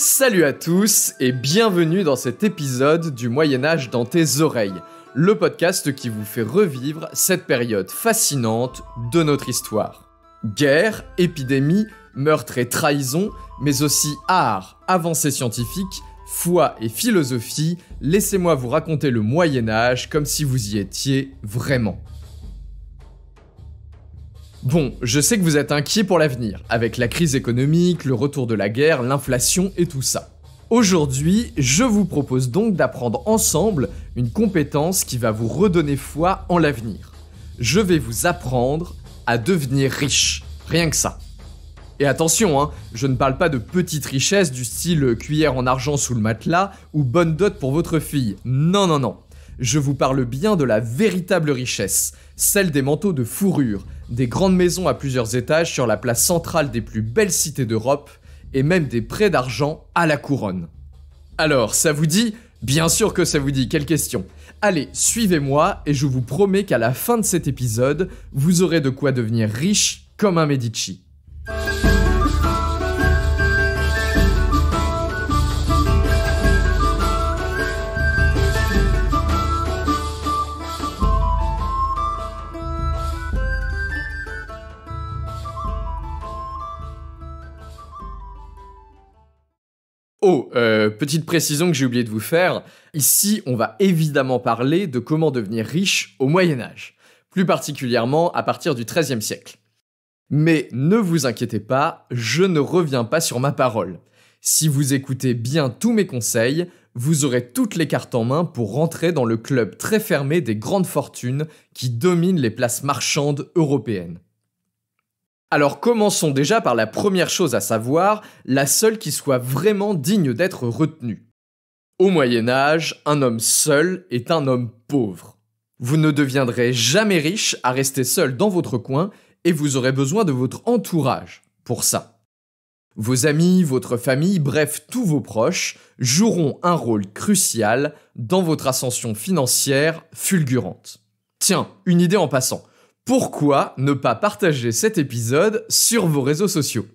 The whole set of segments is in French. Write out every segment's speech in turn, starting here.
Salut à tous et bienvenue dans cet épisode du Moyen Âge dans tes oreilles, le podcast qui vous fait revivre cette période fascinante de notre histoire. Guerre, épidémie, meurtre et trahison, mais aussi art, avancées scientifiques, foi et philosophie, laissez-moi vous raconter le Moyen Âge comme si vous y étiez vraiment. Bon, je sais que vous êtes inquiets pour l'avenir, avec la crise économique, le retour de la guerre, l'inflation et tout ça. Aujourd'hui, je vous propose donc d'apprendre ensemble une compétence qui va vous redonner foi en l'avenir. Je vais vous apprendre à devenir riche, rien que ça. Et attention, hein, je ne parle pas de petites richesses du style cuillère en argent sous le matelas ou bonne dot pour votre fille. Non, non, non. Je vous parle bien de la véritable richesse, celle des manteaux de fourrure, des grandes maisons à plusieurs étages sur la place centrale des plus belles cités d'Europe, et même des prêts d'argent à la couronne. Alors, ça vous dit Bien sûr que ça vous dit, quelle question Allez, suivez-moi et je vous promets qu'à la fin de cet épisode, vous aurez de quoi devenir riche comme un Medici. Oh, euh, petite précision que j'ai oublié de vous faire, ici on va évidemment parler de comment devenir riche au Moyen Âge, plus particulièrement à partir du XIIIe siècle. Mais ne vous inquiétez pas, je ne reviens pas sur ma parole. Si vous écoutez bien tous mes conseils, vous aurez toutes les cartes en main pour rentrer dans le club très fermé des grandes fortunes qui dominent les places marchandes européennes. Alors commençons déjà par la première chose à savoir, la seule qui soit vraiment digne d'être retenue. Au Moyen Âge, un homme seul est un homme pauvre. Vous ne deviendrez jamais riche à rester seul dans votre coin et vous aurez besoin de votre entourage pour ça. Vos amis, votre famille, bref, tous vos proches joueront un rôle crucial dans votre ascension financière fulgurante. Tiens, une idée en passant. Pourquoi ne pas partager cet épisode sur vos réseaux sociaux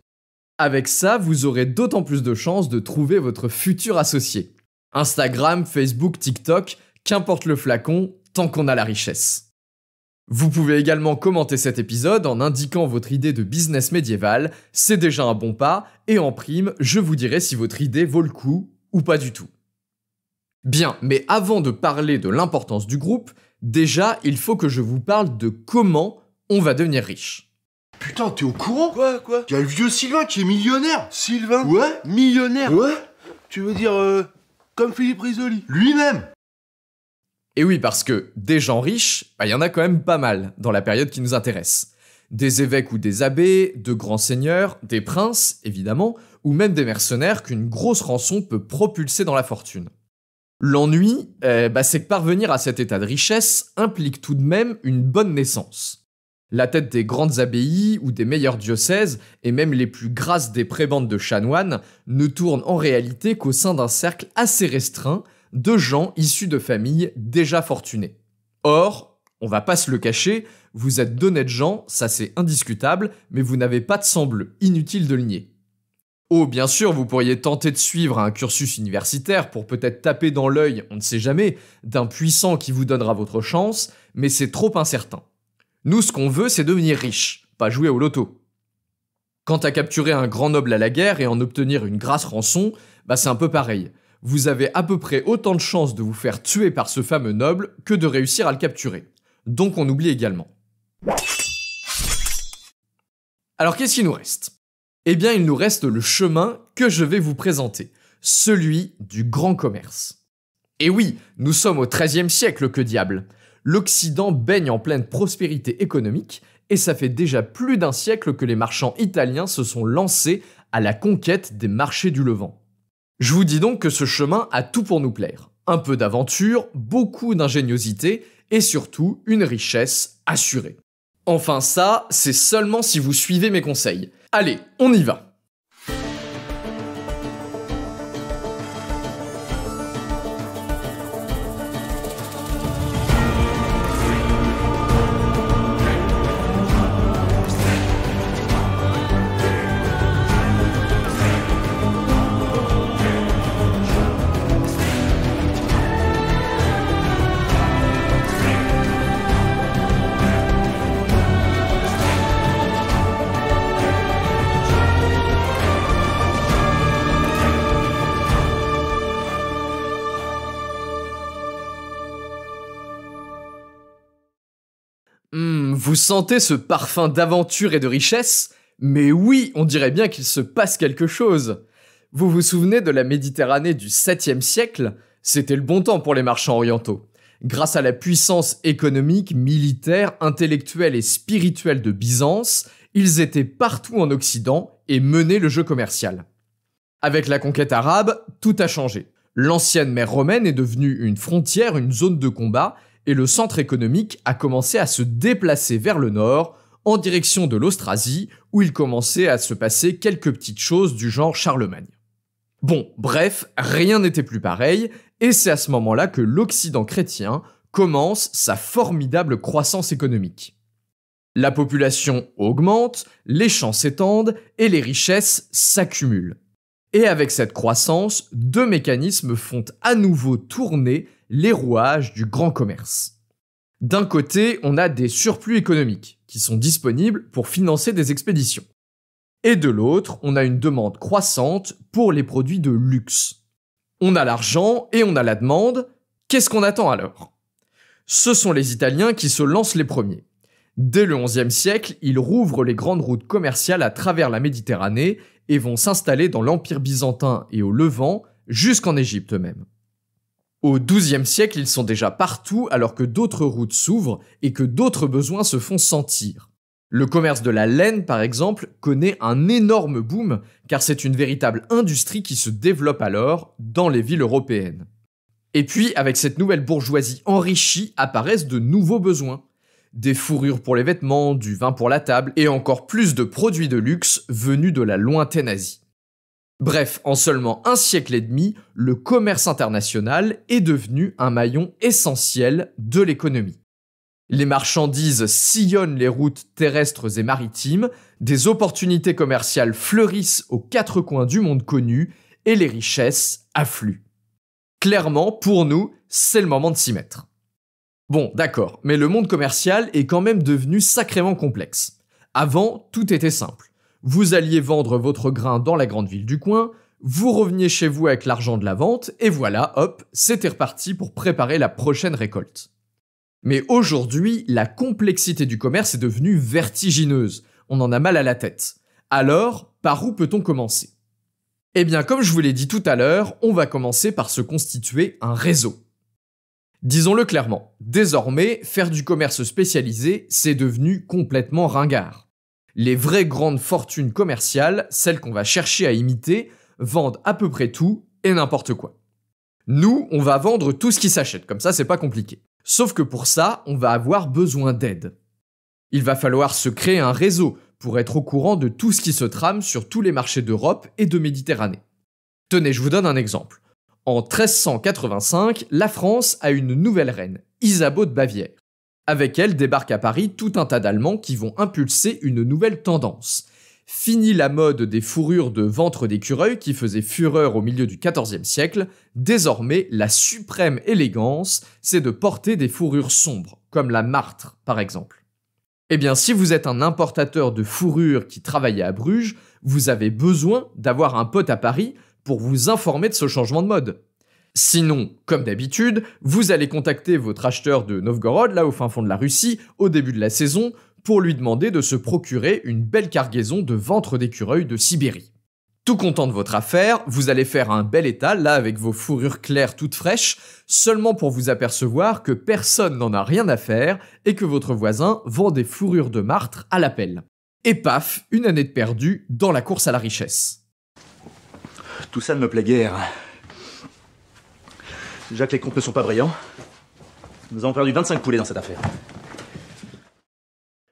Avec ça, vous aurez d'autant plus de chances de trouver votre futur associé. Instagram, Facebook, TikTok, qu'importe le flacon, tant qu'on a la richesse. Vous pouvez également commenter cet épisode en indiquant votre idée de business médiéval, c'est déjà un bon pas, et en prime, je vous dirai si votre idée vaut le coup ou pas du tout. Bien, mais avant de parler de l'importance du groupe, Déjà, il faut que je vous parle de comment on va devenir riche. Putain, t'es au courant Quoi, quoi Y'a le vieux Sylvain qui est millionnaire Sylvain Ouais Millionnaire Ouais Tu veux dire, euh, comme Philippe Risoli Lui-même Et oui, parce que des gens riches, il bah, y en a quand même pas mal dans la période qui nous intéresse. Des évêques ou des abbés, de grands seigneurs, des princes, évidemment, ou même des mercenaires qu'une grosse rançon peut propulser dans la fortune. L'ennui, eh ben, c'est que parvenir à cet état de richesse implique tout de même une bonne naissance. La tête des grandes abbayes ou des meilleurs diocèses, et même les plus grasses des prébendes de chanoines, ne tourne en réalité qu'au sein d'un cercle assez restreint de gens issus de familles déjà fortunées. Or, on va pas se le cacher, vous êtes d'honnêtes gens, ça c'est indiscutable, mais vous n'avez pas de sang bleu, inutile de le nier. Oh, bien sûr, vous pourriez tenter de suivre un cursus universitaire pour peut-être taper dans l'œil, on ne sait jamais, d'un puissant qui vous donnera votre chance, mais c'est trop incertain. Nous, ce qu'on veut, c'est devenir riche, pas jouer au loto. Quant à capturer un grand noble à la guerre et en obtenir une grasse rançon, bah c'est un peu pareil. Vous avez à peu près autant de chances de vous faire tuer par ce fameux noble que de réussir à le capturer. Donc on oublie également. Alors qu'est-ce qu'il nous reste eh bien, il nous reste le chemin que je vais vous présenter, celui du grand commerce. Et eh oui, nous sommes au XIIIe siècle, que diable L'Occident baigne en pleine prospérité économique, et ça fait déjà plus d'un siècle que les marchands italiens se sont lancés à la conquête des marchés du Levant. Je vous dis donc que ce chemin a tout pour nous plaire. Un peu d'aventure, beaucoup d'ingéniosité, et surtout une richesse assurée. Enfin ça, c'est seulement si vous suivez mes conseils. Allez, on y va Vous sentez ce parfum d'aventure et de richesse Mais oui, on dirait bien qu'il se passe quelque chose. Vous vous souvenez de la Méditerranée du 7e siècle C'était le bon temps pour les marchands orientaux. Grâce à la puissance économique, militaire, intellectuelle et spirituelle de Byzance, ils étaient partout en Occident et menaient le jeu commercial. Avec la conquête arabe, tout a changé. L'ancienne mer romaine est devenue une frontière, une zone de combat, et le centre économique a commencé à se déplacer vers le nord, en direction de l'Austrasie, où il commençait à se passer quelques petites choses du genre Charlemagne. Bon, bref, rien n'était plus pareil, et c'est à ce moment-là que l'Occident chrétien commence sa formidable croissance économique. La population augmente, les champs s'étendent et les richesses s'accumulent. Et avec cette croissance, deux mécanismes font à nouveau tourner les rouages du grand commerce. D'un côté, on a des surplus économiques qui sont disponibles pour financer des expéditions. Et de l'autre, on a une demande croissante pour les produits de luxe. On a l'argent et on a la demande, qu'est-ce qu'on attend alors Ce sont les Italiens qui se lancent les premiers. Dès le XIe siècle, ils rouvrent les grandes routes commerciales à travers la Méditerranée et vont s'installer dans l'Empire byzantin et au Levant, jusqu'en Égypte même. Au XIIe siècle, ils sont déjà partout alors que d'autres routes s'ouvrent et que d'autres besoins se font sentir. Le commerce de la laine, par exemple, connaît un énorme boom car c'est une véritable industrie qui se développe alors dans les villes européennes. Et puis, avec cette nouvelle bourgeoisie enrichie, apparaissent de nouveaux besoins. Des fourrures pour les vêtements, du vin pour la table et encore plus de produits de luxe venus de la lointaine Asie. Bref, en seulement un siècle et demi, le commerce international est devenu un maillon essentiel de l'économie. Les marchandises sillonnent les routes terrestres et maritimes, des opportunités commerciales fleurissent aux quatre coins du monde connu et les richesses affluent. Clairement, pour nous, c'est le moment de s'y mettre. Bon, d'accord, mais le monde commercial est quand même devenu sacrément complexe. Avant, tout était simple. Vous alliez vendre votre grain dans la grande ville du coin, vous reveniez chez vous avec l'argent de la vente, et voilà, hop, c'était reparti pour préparer la prochaine récolte. Mais aujourd'hui, la complexité du commerce est devenue vertigineuse, on en a mal à la tête. Alors, par où peut-on commencer Eh bien, comme je vous l'ai dit tout à l'heure, on va commencer par se constituer un réseau. Disons-le clairement, désormais, faire du commerce spécialisé, c'est devenu complètement ringard. Les vraies grandes fortunes commerciales, celles qu'on va chercher à imiter, vendent à peu près tout et n'importe quoi. Nous, on va vendre tout ce qui s'achète, comme ça c'est pas compliqué. Sauf que pour ça, on va avoir besoin d'aide. Il va falloir se créer un réseau pour être au courant de tout ce qui se trame sur tous les marchés d'Europe et de Méditerranée. Tenez, je vous donne un exemple. En 1385, la France a une nouvelle reine, Isabeau de Bavière. Avec elle débarque à Paris tout un tas d'Allemands qui vont impulser une nouvelle tendance. Fini la mode des fourrures de ventre d'écureuil qui faisait fureur au milieu du XIVe siècle, désormais la suprême élégance, c'est de porter des fourrures sombres, comme la martre par exemple. Eh bien, si vous êtes un importateur de fourrures qui travaillait à Bruges, vous avez besoin d'avoir un pote à Paris pour vous informer de ce changement de mode. Sinon, comme d'habitude, vous allez contacter votre acheteur de Novgorod, là au fin fond de la Russie, au début de la saison, pour lui demander de se procurer une belle cargaison de ventre d'écureuil de Sibérie. Tout content de votre affaire, vous allez faire un bel état, là avec vos fourrures claires toutes fraîches, seulement pour vous apercevoir que personne n'en a rien à faire et que votre voisin vend des fourrures de martre à l'appel. Et paf, une année de perdue dans la course à la richesse. Tout ça ne me plaît guère. Déjà que les comptes ne sont pas brillants. Nous avons perdu 25 poulets dans cette affaire.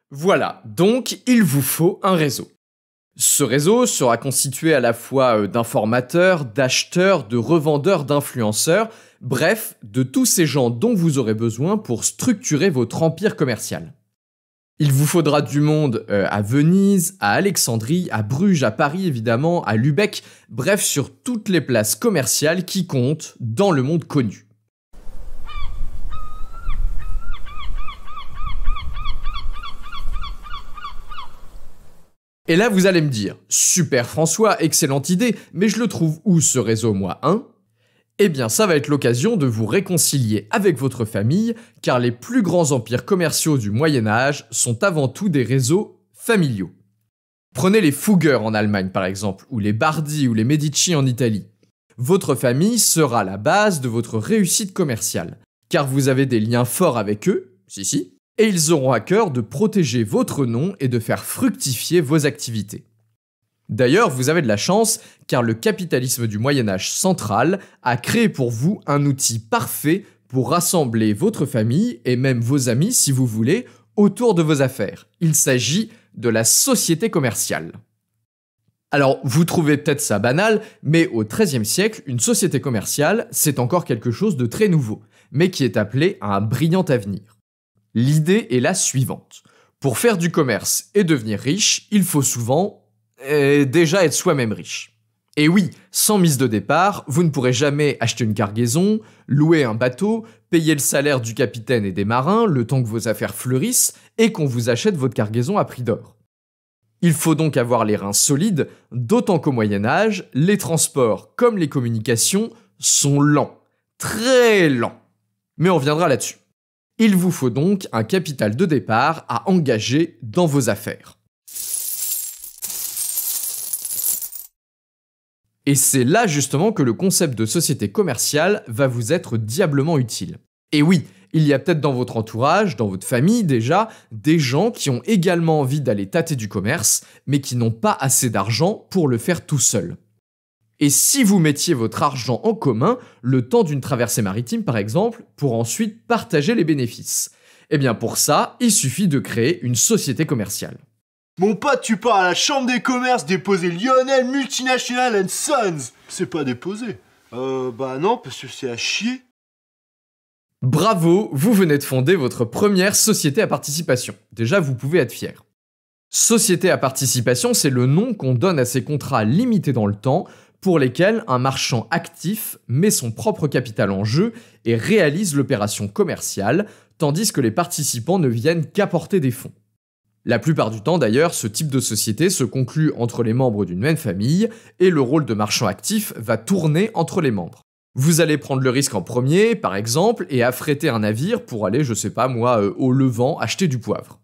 Voilà, donc il vous faut un réseau. Ce réseau sera constitué à la fois euh, d'informateurs, d'acheteurs, de revendeurs, d'influenceurs, bref, de tous ces gens dont vous aurez besoin pour structurer votre empire commercial. Il vous faudra du monde euh, à Venise, à Alexandrie, à Bruges, à Paris évidemment, à Lübeck. bref sur toutes les places commerciales qui comptent dans le monde connu. Et là, vous allez me dire, super François, excellente idée, mais je le trouve où ce réseau, moi, hein eh bien, ça va être l'occasion de vous réconcilier avec votre famille, car les plus grands empires commerciaux du Moyen Âge sont avant tout des réseaux familiaux. Prenez les Fugger en Allemagne par exemple, ou les Bardi ou les Medici en Italie. Votre famille sera la base de votre réussite commerciale, car vous avez des liens forts avec eux, si si, et ils auront à cœur de protéger votre nom et de faire fructifier vos activités. D'ailleurs, vous avez de la chance, car le capitalisme du Moyen Âge central a créé pour vous un outil parfait pour rassembler votre famille et même vos amis, si vous voulez, autour de vos affaires. Il s'agit de la société commerciale. Alors, vous trouvez peut-être ça banal, mais au XIIIe siècle, une société commerciale, c'est encore quelque chose de très nouveau, mais qui est appelé à un brillant avenir. L'idée est la suivante. Pour faire du commerce et devenir riche, il faut souvent euh, déjà être soi-même riche. Et oui, sans mise de départ, vous ne pourrez jamais acheter une cargaison, louer un bateau, payer le salaire du capitaine et des marins le temps que vos affaires fleurissent et qu'on vous achète votre cargaison à prix d'or. Il faut donc avoir les reins solides, d'autant qu'au Moyen Âge, les transports comme les communications sont lents, très lents. Mais on reviendra là-dessus. Il vous faut donc un capital de départ à engager dans vos affaires. Et c'est là justement que le concept de société commerciale va vous être diablement utile. Et oui, il y a peut-être dans votre entourage, dans votre famille déjà, des gens qui ont également envie d'aller tâter du commerce, mais qui n'ont pas assez d'argent pour le faire tout seul. Et si vous mettiez votre argent en commun, le temps d'une traversée maritime par exemple, pour ensuite partager les bénéfices Eh bien pour ça, il suffit de créer une société commerciale. Mon pote, tu pars à la chambre des commerces déposer Lionel Multinational and Sons. C'est pas déposé. Euh, bah non, parce que c'est à chier. Bravo, vous venez de fonder votre première société à participation. Déjà, vous pouvez être fier. Société à participation, c'est le nom qu'on donne à ces contrats limités dans le temps pour lesquels un marchand actif met son propre capital en jeu et réalise l'opération commerciale, tandis que les participants ne viennent qu'apporter des fonds. La plupart du temps d'ailleurs, ce type de société se conclut entre les membres d'une même famille, et le rôle de marchand actif va tourner entre les membres. Vous allez prendre le risque en premier, par exemple, et affréter un navire pour aller, je sais pas moi, euh, au Levant acheter du poivre.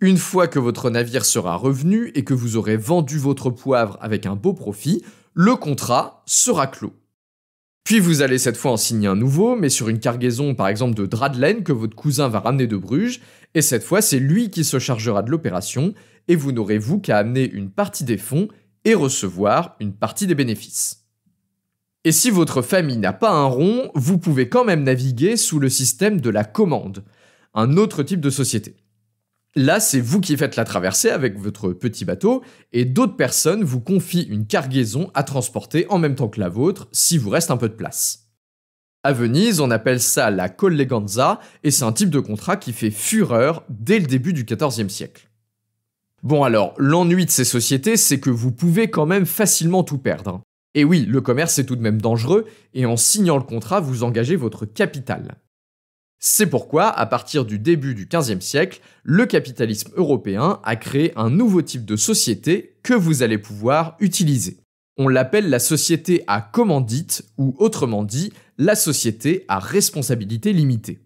Une fois que votre navire sera revenu et que vous aurez vendu votre poivre avec un beau profit, le contrat sera clos. Puis vous allez cette fois en signer un nouveau, mais sur une cargaison par exemple de drap de laine que votre cousin va ramener de Bruges, et cette fois c'est lui qui se chargera de l'opération, et vous n'aurez vous qu'à amener une partie des fonds et recevoir une partie des bénéfices. Et si votre famille n'a pas un rond, vous pouvez quand même naviguer sous le système de la commande, un autre type de société. Là, c'est vous qui faites la traversée avec votre petit bateau et d'autres personnes vous confient une cargaison à transporter en même temps que la vôtre si vous reste un peu de place. À Venise, on appelle ça la colleganza et c'est un type de contrat qui fait fureur dès le début du XIVe siècle. Bon alors, l'ennui de ces sociétés, c'est que vous pouvez quand même facilement tout perdre. Hein. Et oui, le commerce est tout de même dangereux et en signant le contrat, vous engagez votre capital. C'est pourquoi, à partir du début du XVe siècle, le capitalisme européen a créé un nouveau type de société que vous allez pouvoir utiliser. On l'appelle la société à commandite ou autrement dit la société à responsabilité limitée.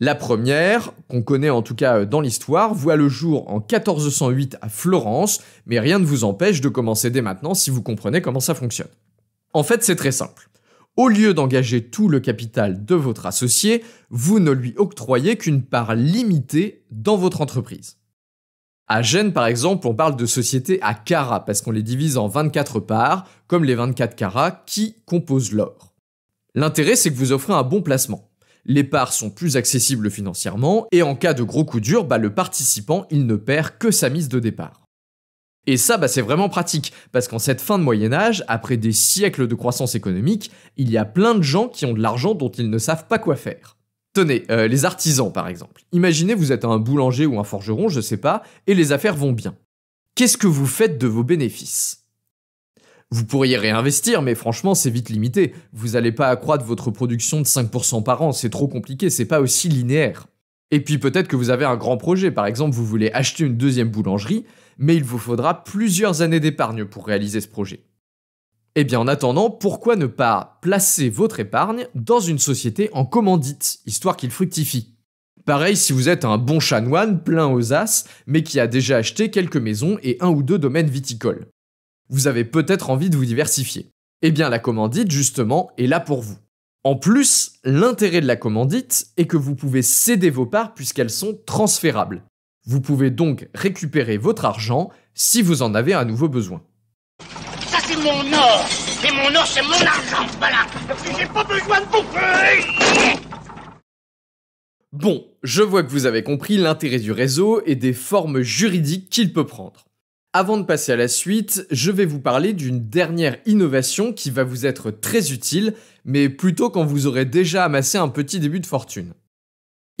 La première, qu'on connaît en tout cas euh, dans l'histoire, voit le jour en 1408 à Florence, mais rien ne vous empêche de commencer dès maintenant si vous comprenez comment ça fonctionne. En fait, c'est très simple. Au lieu d'engager tout le capital de votre associé, vous ne lui octroyez qu'une part limitée dans votre entreprise. À Gênes, par exemple, on parle de sociétés à carats parce qu'on les divise en 24 parts, comme les 24 carats qui composent l'or. L'intérêt, c'est que vous offrez un bon placement. Les parts sont plus accessibles financièrement et en cas de gros coup dur, bah, le participant, il ne perd que sa mise de départ. Et ça, bah, c'est vraiment pratique, parce qu'en cette fin de Moyen Âge, après des siècles de croissance économique, il y a plein de gens qui ont de l'argent dont ils ne savent pas quoi faire. Tenez, euh, les artisans par exemple. Imaginez vous êtes un boulanger ou un forgeron, je sais pas, et les affaires vont bien. Qu'est-ce que vous faites de vos bénéfices Vous pourriez réinvestir, mais franchement c'est vite limité. Vous n'allez pas accroître votre production de 5% par an, c'est trop compliqué, c'est pas aussi linéaire. Et puis peut-être que vous avez un grand projet, par exemple vous voulez acheter une deuxième boulangerie, mais il vous faudra plusieurs années d'épargne pour réaliser ce projet. Eh bien en attendant, pourquoi ne pas placer votre épargne dans une société en commandite, histoire qu'il fructifie Pareil si vous êtes un bon chanoine plein aux as, mais qui a déjà acheté quelques maisons et un ou deux domaines viticoles. Vous avez peut-être envie de vous diversifier. Eh bien la commandite, justement, est là pour vous. En plus, l'intérêt de la commandite est que vous pouvez céder vos parts puisqu'elles sont transférables. Vous pouvez donc récupérer votre argent si vous en avez à nouveau besoin. Ça c'est mon or Et mon or c'est mon argent Voilà J'ai pas besoin de vous Bon, je vois que vous avez compris l'intérêt du réseau et des formes juridiques qu'il peut prendre. Avant de passer à la suite, je vais vous parler d'une dernière innovation qui va vous être très utile, mais plutôt quand vous aurez déjà amassé un petit début de fortune.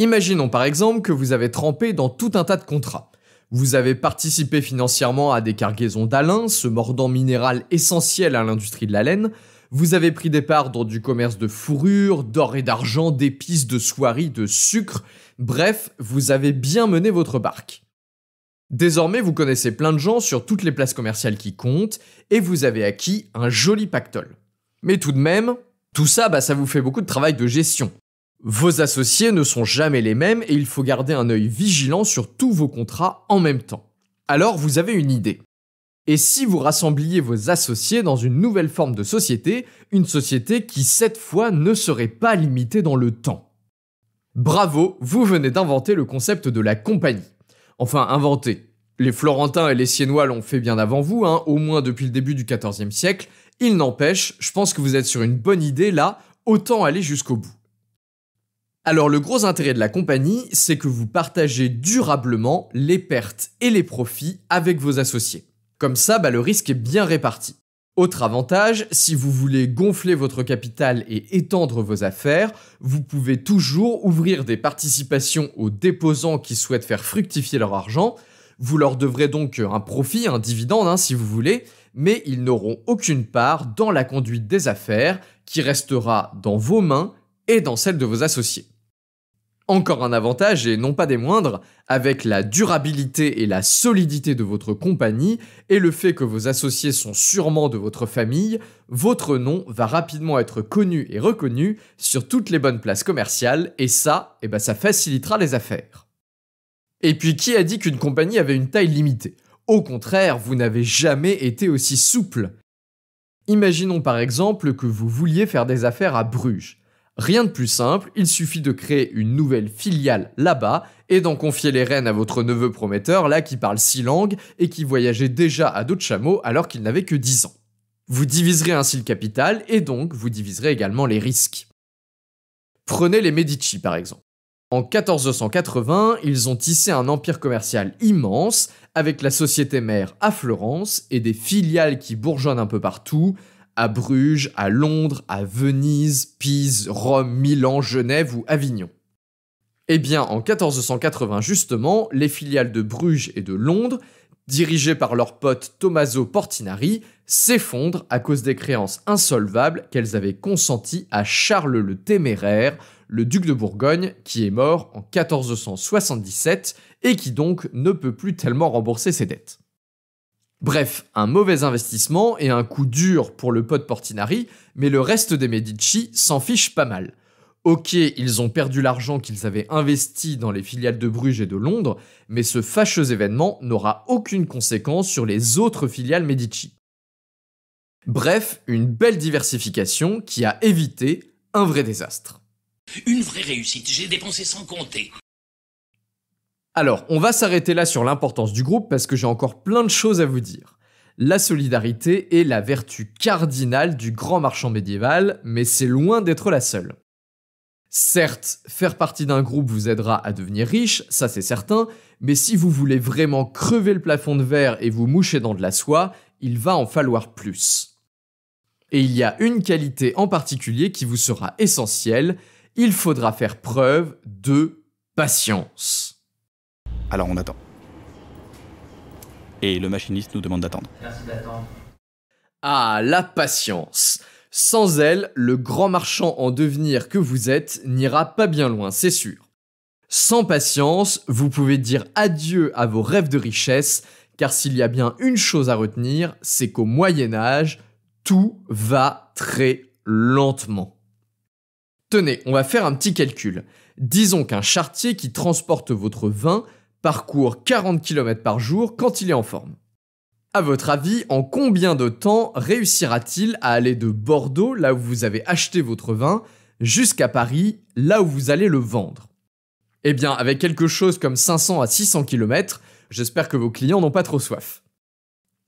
Imaginons par exemple que vous avez trempé dans tout un tas de contrats. Vous avez participé financièrement à des cargaisons d'Alain, ce mordant minéral essentiel à l'industrie de la laine. Vous avez pris des parts dans du commerce de fourrures, d'or et d'argent, d'épices, de soieries, de sucre. Bref, vous avez bien mené votre barque. Désormais, vous connaissez plein de gens sur toutes les places commerciales qui comptent et vous avez acquis un joli pactole. Mais tout de même, tout ça, bah, ça vous fait beaucoup de travail de gestion. Vos associés ne sont jamais les mêmes et il faut garder un œil vigilant sur tous vos contrats en même temps. Alors vous avez une idée. Et si vous rassembliez vos associés dans une nouvelle forme de société, une société qui cette fois ne serait pas limitée dans le temps Bravo, vous venez d'inventer le concept de la compagnie. Enfin, inventer. Les Florentins et les Siennois l'ont fait bien avant vous, hein, au moins depuis le début du XIVe siècle. Il n'empêche, je pense que vous êtes sur une bonne idée là, autant aller jusqu'au bout. Alors le gros intérêt de la compagnie, c'est que vous partagez durablement les pertes et les profits avec vos associés. Comme ça, bah, le risque est bien réparti. Autre avantage, si vous voulez gonfler votre capital et étendre vos affaires, vous pouvez toujours ouvrir des participations aux déposants qui souhaitent faire fructifier leur argent. Vous leur devrez donc un profit, un dividende hein, si vous voulez, mais ils n'auront aucune part dans la conduite des affaires qui restera dans vos mains et dans celles de vos associés. Encore un avantage, et non pas des moindres, avec la durabilité et la solidité de votre compagnie, et le fait que vos associés sont sûrement de votre famille, votre nom va rapidement être connu et reconnu sur toutes les bonnes places commerciales, et ça, eh ben ça facilitera les affaires. Et puis qui a dit qu'une compagnie avait une taille limitée Au contraire, vous n'avez jamais été aussi souple. Imaginons par exemple que vous vouliez faire des affaires à Bruges. Rien de plus simple, il suffit de créer une nouvelle filiale là-bas et d'en confier les rênes à votre neveu prometteur, là qui parle six langues et qui voyageait déjà à d'autres chameaux alors qu'il n'avait que 10 ans. Vous diviserez ainsi le capital et donc vous diviserez également les risques. Prenez les Medici par exemple. En 1480, ils ont tissé un empire commercial immense avec la société mère à Florence et des filiales qui bourgeonnent un peu partout, à Bruges, à Londres, à Venise, Pise, Rome, Milan, Genève ou Avignon. Eh bien, en 1480 justement, les filiales de Bruges et de Londres, dirigées par leur pote Tommaso Portinari, s'effondrent à cause des créances insolvables qu'elles avaient consenties à Charles le Téméraire, le duc de Bourgogne, qui est mort en 1477 et qui donc ne peut plus tellement rembourser ses dettes. Bref, un mauvais investissement et un coup dur pour le pote Portinari, mais le reste des Medici s'en fiche pas mal. Ok, ils ont perdu l'argent qu'ils avaient investi dans les filiales de Bruges et de Londres, mais ce fâcheux événement n'aura aucune conséquence sur les autres filiales Medici. Bref, une belle diversification qui a évité un vrai désastre. Une vraie réussite, j'ai dépensé sans compter. Alors, on va s'arrêter là sur l'importance du groupe parce que j'ai encore plein de choses à vous dire. La solidarité est la vertu cardinale du grand marchand médiéval, mais c'est loin d'être la seule. Certes, faire partie d'un groupe vous aidera à devenir riche, ça c'est certain, mais si vous voulez vraiment crever le plafond de verre et vous moucher dans de la soie, il va en falloir plus. Et il y a une qualité en particulier qui vous sera essentielle, il faudra faire preuve de patience. Alors on attend. Et le machiniste nous demande d'attendre. Merci d'attendre. Ah, la patience. Sans elle, le grand marchand en devenir que vous êtes n'ira pas bien loin, c'est sûr. Sans patience, vous pouvez dire adieu à vos rêves de richesse, car s'il y a bien une chose à retenir, c'est qu'au Moyen Âge, tout va très lentement. Tenez, on va faire un petit calcul. Disons qu'un chartier qui transporte votre vin parcourt 40 km par jour quand il est en forme. À votre avis, en combien de temps réussira-t-il à aller de Bordeaux, là où vous avez acheté votre vin, jusqu'à Paris, là où vous allez le vendre Eh bien, avec quelque chose comme 500 à 600 km, j'espère que vos clients n'ont pas trop soif.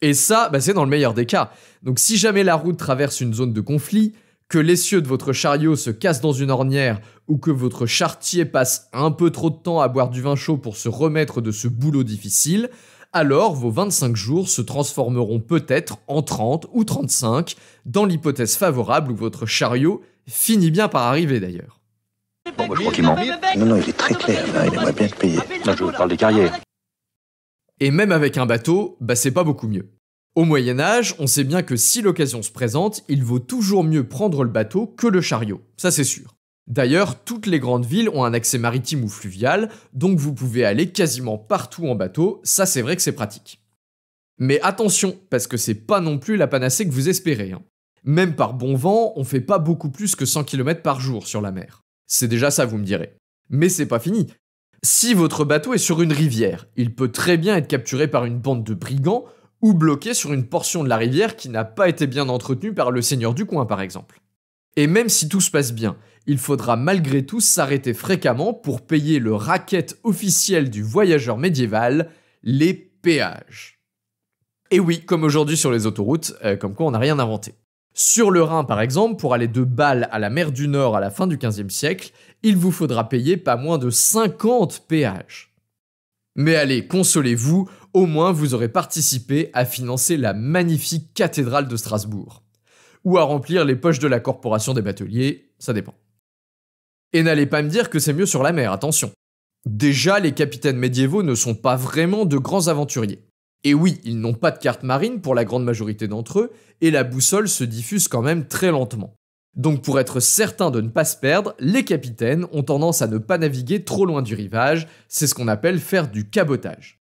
Et ça, bah, c'est dans le meilleur des cas. Donc si jamais la route traverse une zone de conflit, que l'essieu de votre chariot se casse dans une ornière ou que votre chartier passe un peu trop de temps à boire du vin chaud pour se remettre de ce boulot difficile, alors vos 25 jours se transformeront peut-être en 30 ou 35, dans l'hypothèse favorable où votre chariot finit bien par arriver d'ailleurs. Bon, je crois qu'il Non, non, il est très clair, là, hein, il aimerait bien je parle des carrières. Et même avec un bateau, bah c'est pas beaucoup mieux. Au Moyen Âge, on sait bien que si l'occasion se présente, il vaut toujours mieux prendre le bateau que le chariot, ça c'est sûr. D'ailleurs, toutes les grandes villes ont un accès maritime ou fluvial, donc vous pouvez aller quasiment partout en bateau, ça c'est vrai que c'est pratique. Mais attention, parce que c'est pas non plus la panacée que vous espérez. Hein. Même par bon vent, on fait pas beaucoup plus que 100 km par jour sur la mer. C'est déjà ça, vous me direz. Mais c'est pas fini. Si votre bateau est sur une rivière, il peut très bien être capturé par une bande de brigands ou bloqué sur une portion de la rivière qui n'a pas été bien entretenue par le seigneur du coin par exemple. Et même si tout se passe bien, il faudra malgré tout s'arrêter fréquemment pour payer le racket officiel du voyageur médiéval, les péages. Et oui, comme aujourd'hui sur les autoroutes, euh, comme quoi on n'a rien inventé. Sur le Rhin par exemple, pour aller de Bâle à la mer du Nord à la fin du XVe siècle, il vous faudra payer pas moins de 50 péages. Mais allez, consolez-vous, au moins vous aurez participé à financer la magnifique cathédrale de Strasbourg. Ou à remplir les poches de la corporation des bateliers, ça dépend. Et n'allez pas me dire que c'est mieux sur la mer, attention. Déjà, les capitaines médiévaux ne sont pas vraiment de grands aventuriers. Et oui, ils n'ont pas de carte marine pour la grande majorité d'entre eux, et la boussole se diffuse quand même très lentement. Donc pour être certain de ne pas se perdre, les capitaines ont tendance à ne pas naviguer trop loin du rivage, c'est ce qu'on appelle faire du cabotage.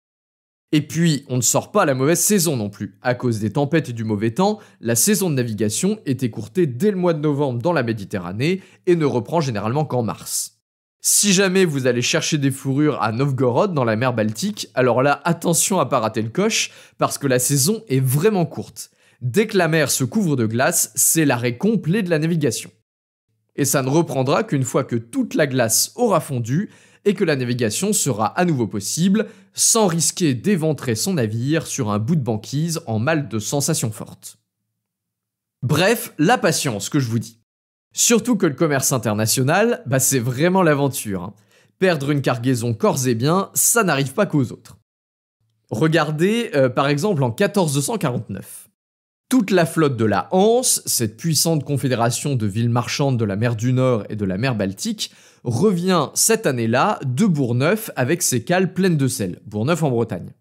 Et puis, on ne sort pas à la mauvaise saison non plus. À cause des tempêtes et du mauvais temps, la saison de navigation est écourtée dès le mois de novembre dans la Méditerranée et ne reprend généralement qu'en mars. Si jamais vous allez chercher des fourrures à Novgorod dans la mer Baltique, alors là attention à pas rater le coche parce que la saison est vraiment courte. Dès que la mer se couvre de glace, c'est l'arrêt complet de la navigation. Et ça ne reprendra qu'une fois que toute la glace aura fondu et que la navigation sera à nouveau possible sans risquer d'éventrer son navire sur un bout de banquise en mal de sensations fortes. Bref, la patience que je vous dis. Surtout que le commerce international, bah c'est vraiment l'aventure. Hein. Perdre une cargaison corps et bien, ça n'arrive pas qu'aux autres. Regardez euh, par exemple en 1449. Toute la flotte de la Hanse, cette puissante confédération de villes marchandes de la mer du Nord et de la mer Baltique, revient cette année-là de Bourgneuf avec ses cales pleines de sel, Bourgneuf en Bretagne.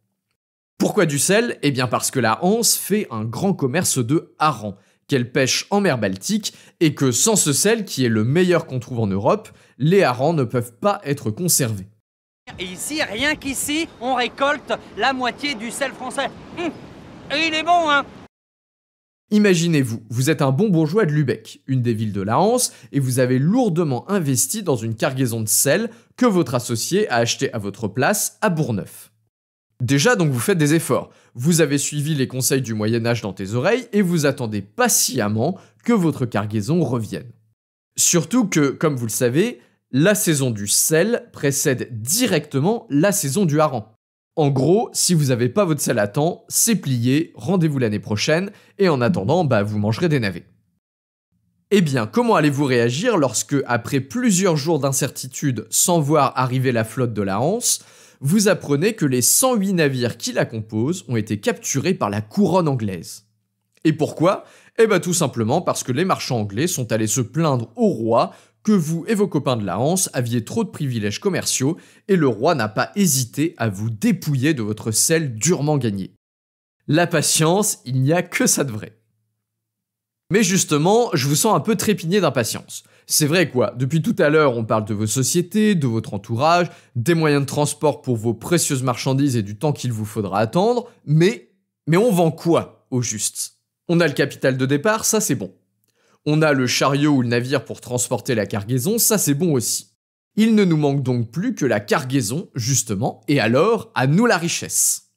Pourquoi du sel Eh bien parce que la Hanse fait un grand commerce de harengs, qu'elle pêche en mer Baltique, et que sans ce sel, qui est le meilleur qu'on trouve en Europe, les harengs ne peuvent pas être conservés. Et ici, rien qu'ici, on récolte la moitié du sel français. Hum, il est bon, hein Imaginez-vous, vous êtes un bon bourgeois de Lübeck, une des villes de la Hanse, et vous avez lourdement investi dans une cargaison de sel que votre associé a acheté à votre place à Bourgneuf. Déjà donc vous faites des efforts, vous avez suivi les conseils du Moyen Âge dans tes oreilles et vous attendez patiemment que votre cargaison revienne. Surtout que, comme vous le savez, la saison du sel précède directement la saison du hareng. En gros, si vous n'avez pas votre salle à temps, c'est plié, rendez-vous l'année prochaine, et en attendant, bah, vous mangerez des navets. Eh bien, comment allez-vous réagir lorsque, après plusieurs jours d'incertitude sans voir arriver la flotte de la Hanse, vous apprenez que les 108 navires qui la composent ont été capturés par la couronne anglaise Et pourquoi Eh bien tout simplement parce que les marchands anglais sont allés se plaindre au roi que vous et vos copains de la Hanse aviez trop de privilèges commerciaux et le roi n'a pas hésité à vous dépouiller de votre sel durement gagné. La patience, il n'y a que ça de vrai. Mais justement, je vous sens un peu trépigné d'impatience. C'est vrai quoi, depuis tout à l'heure on parle de vos sociétés, de votre entourage, des moyens de transport pour vos précieuses marchandises et du temps qu'il vous faudra attendre, mais... Mais on vend quoi, au juste On a le capital de départ, ça c'est bon. On a le chariot ou le navire pour transporter la cargaison, ça c'est bon aussi. Il ne nous manque donc plus que la cargaison, justement, et alors, à nous la richesse.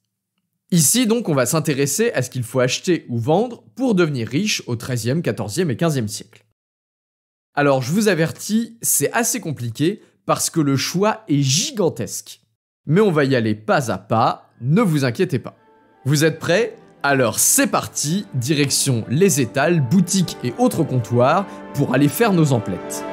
Ici donc, on va s'intéresser à ce qu'il faut acheter ou vendre pour devenir riche au XIIIe, XIVe et XVe siècle. Alors je vous avertis, c'est assez compliqué parce que le choix est gigantesque. Mais on va y aller pas à pas, ne vous inquiétez pas. Vous êtes prêts alors c'est parti, direction les étals, boutiques et autres comptoirs pour aller faire nos emplettes.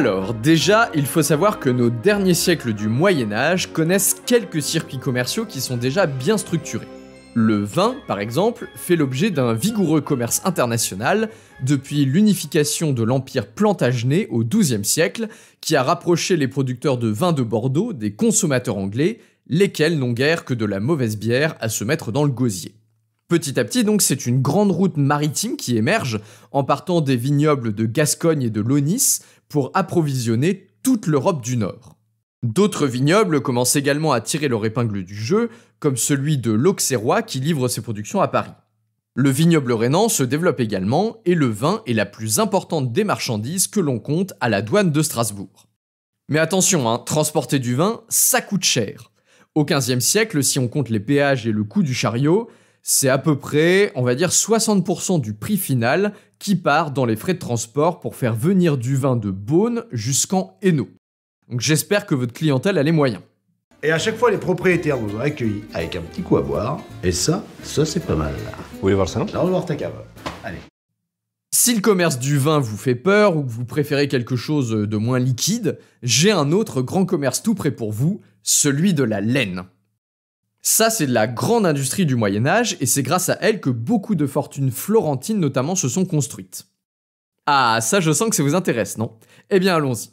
Alors, déjà, il faut savoir que nos derniers siècles du Moyen Âge connaissent quelques circuits commerciaux qui sont déjà bien structurés. Le vin, par exemple, fait l'objet d'un vigoureux commerce international depuis l'unification de l'empire Plantagenet au XIIe siècle, qui a rapproché les producteurs de vin de Bordeaux des consommateurs anglais, lesquels n'ont guère que de la mauvaise bière à se mettre dans le gosier. Petit à petit, donc, c'est une grande route maritime qui émerge, en partant des vignobles de Gascogne et de Lonis, pour approvisionner toute l'Europe du Nord. D'autres vignobles commencent également à tirer leur épingle du jeu, comme celui de l'Auxerrois qui livre ses productions à Paris. Le vignoble rhénan se développe également et le vin est la plus importante des marchandises que l'on compte à la douane de Strasbourg. Mais attention, hein, transporter du vin, ça coûte cher. Au XVe siècle, si on compte les péages et le coût du chariot, c'est à peu près, on va dire, 60% du prix final qui part dans les frais de transport pour faire venir du vin de Beaune jusqu'en Hainaut. Donc j'espère que votre clientèle a les moyens. Et à chaque fois, les propriétaires vous ont accueillis avec un petit coup à boire. Et ça, ça c'est pas mal. Vous voulez voir ça Là, on va voir ta cave. Allez. Si le commerce du vin vous fait peur ou que vous préférez quelque chose de moins liquide, j'ai un autre grand commerce tout prêt pour vous, celui de la laine. Ça, c'est de la grande industrie du Moyen Âge, et c'est grâce à elle que beaucoup de fortunes florentines notamment se sont construites. Ah, ça je sens que ça vous intéresse, non Eh bien allons-y.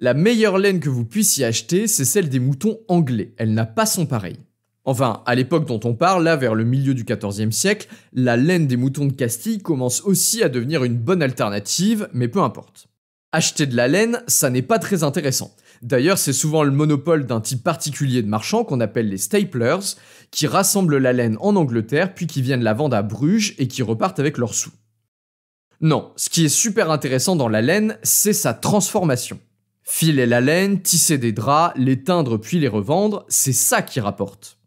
La meilleure laine que vous puissiez acheter, c'est celle des moutons anglais, elle n'a pas son pareil. Enfin, à l'époque dont on parle, là vers le milieu du XIVe siècle, la laine des moutons de Castille commence aussi à devenir une bonne alternative, mais peu importe. Acheter de la laine, ça n'est pas très intéressant. D'ailleurs, c'est souvent le monopole d'un type particulier de marchand qu'on appelle les staplers, qui rassemblent la laine en Angleterre, puis qui viennent la vendre à Bruges et qui repartent avec leurs sous. Non, ce qui est super intéressant dans la laine, c'est sa transformation. Filer la laine, tisser des draps, les teindre puis les revendre, c'est ça qui rapporte.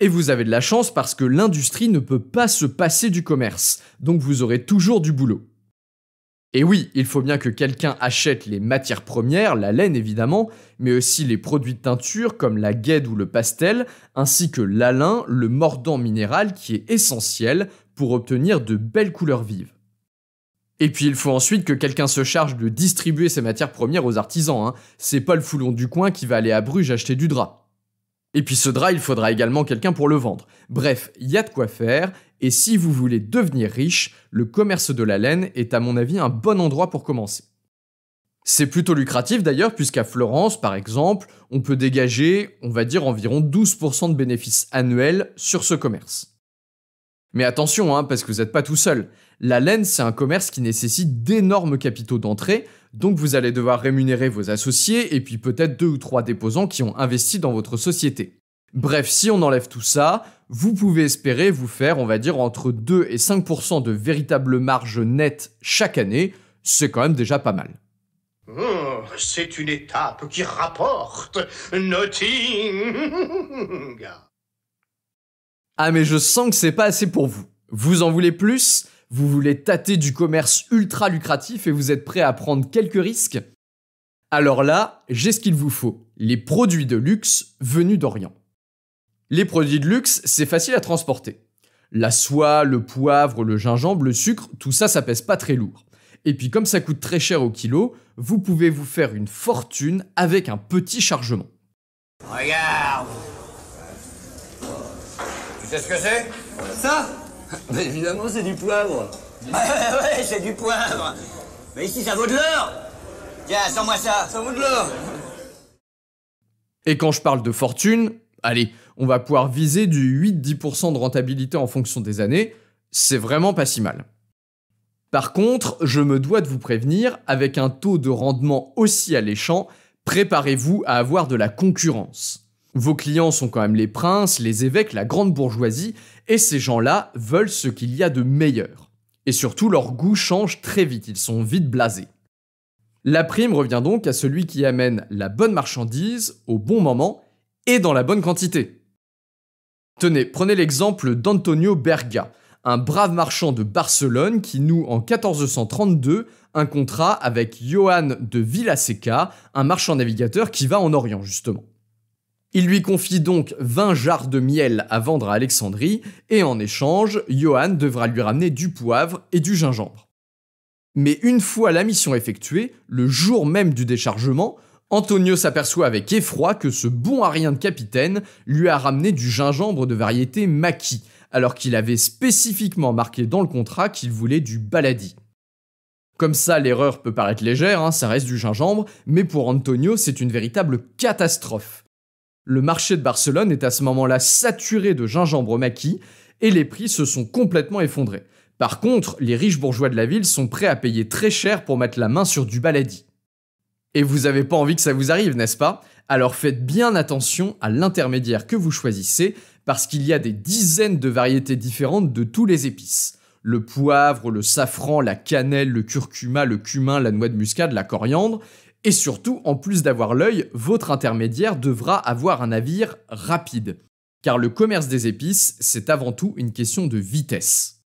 Et vous avez de la chance parce que l'industrie ne peut pas se passer du commerce, donc vous aurez toujours du boulot. Et oui, il faut bien que quelqu'un achète les matières premières, la laine évidemment, mais aussi les produits de teinture comme la guêde ou le pastel, ainsi que l'alin, le mordant minéral qui est essentiel pour obtenir de belles couleurs vives. Et puis il faut ensuite que quelqu'un se charge de distribuer ces matières premières aux artisans, hein. c'est pas le foulon du coin qui va aller à Bruges acheter du drap. Et puis ce drap, il faudra également quelqu'un pour le vendre. Bref, il y a de quoi faire, et si vous voulez devenir riche, le commerce de la laine est à mon avis un bon endroit pour commencer. C'est plutôt lucratif d'ailleurs, puisqu'à Florence, par exemple, on peut dégager, on va dire, environ 12% de bénéfices annuels sur ce commerce. Mais attention, hein, parce que vous n'êtes pas tout seul. La laine, c'est un commerce qui nécessite d'énormes capitaux d'entrée, donc vous allez devoir rémunérer vos associés et puis peut-être deux ou trois déposants qui ont investi dans votre société. Bref, si on enlève tout ça, vous pouvez espérer vous faire, on va dire, entre 2 et 5% de véritable marge nette chaque année, c'est quand même déjà pas mal. Oh, c'est une étape qui rapporte Nothing ah mais je sens que c'est pas assez pour vous. Vous en voulez plus vous voulez tâter du commerce ultra lucratif et vous êtes prêt à prendre quelques risques Alors là, j'ai ce qu'il vous faut, les produits de luxe venus d'Orient. Les produits de luxe, c'est facile à transporter. La soie, le poivre, le gingembre, le sucre, tout ça, ça pèse pas très lourd. Et puis comme ça coûte très cher au kilo, vous pouvez vous faire une fortune avec un petit chargement. Regarde Tu sais ce que c'est Ça Mais évidemment, c'est du poivre. Bah ouais, c'est du poivre. Mais ici, ça vaut de l'or. Tiens, sans moi ça, ça vaut de l'or. Et quand je parle de fortune, allez, on va pouvoir viser du 8-10% de rentabilité en fonction des années, c'est vraiment pas si mal. Par contre, je me dois de vous prévenir, avec un taux de rendement aussi alléchant, préparez-vous à avoir de la concurrence. Vos clients sont quand même les princes, les évêques, la grande bourgeoisie, et ces gens-là veulent ce qu'il y a de meilleur. Et surtout, leur goût change très vite, ils sont vite blasés. La prime revient donc à celui qui amène la bonne marchandise au bon moment et dans la bonne quantité. Tenez, prenez l'exemple d'Antonio Berga, un brave marchand de Barcelone qui noue en 1432 un contrat avec Johan de Villaseca, un marchand navigateur qui va en Orient justement. Il lui confie donc 20 jarres de miel à vendre à Alexandrie, et en échange, Johan devra lui ramener du poivre et du gingembre. Mais une fois la mission effectuée, le jour même du déchargement, Antonio s'aperçoit avec effroi que ce bon arien de capitaine lui a ramené du gingembre de variété maquis, alors qu'il avait spécifiquement marqué dans le contrat qu'il voulait du baladi. Comme ça, l'erreur peut paraître légère, hein, ça reste du gingembre, mais pour Antonio, c'est une véritable catastrophe. Le marché de Barcelone est à ce moment-là saturé de gingembre maquis et les prix se sont complètement effondrés. Par contre, les riches bourgeois de la ville sont prêts à payer très cher pour mettre la main sur du baladi. Et vous avez pas envie que ça vous arrive, n'est-ce pas Alors faites bien attention à l'intermédiaire que vous choisissez parce qu'il y a des dizaines de variétés différentes de tous les épices le poivre, le safran, la cannelle, le curcuma, le cumin, la noix de muscade, la coriandre, et surtout, en plus d'avoir l'œil, votre intermédiaire devra avoir un navire rapide. Car le commerce des épices, c'est avant tout une question de vitesse.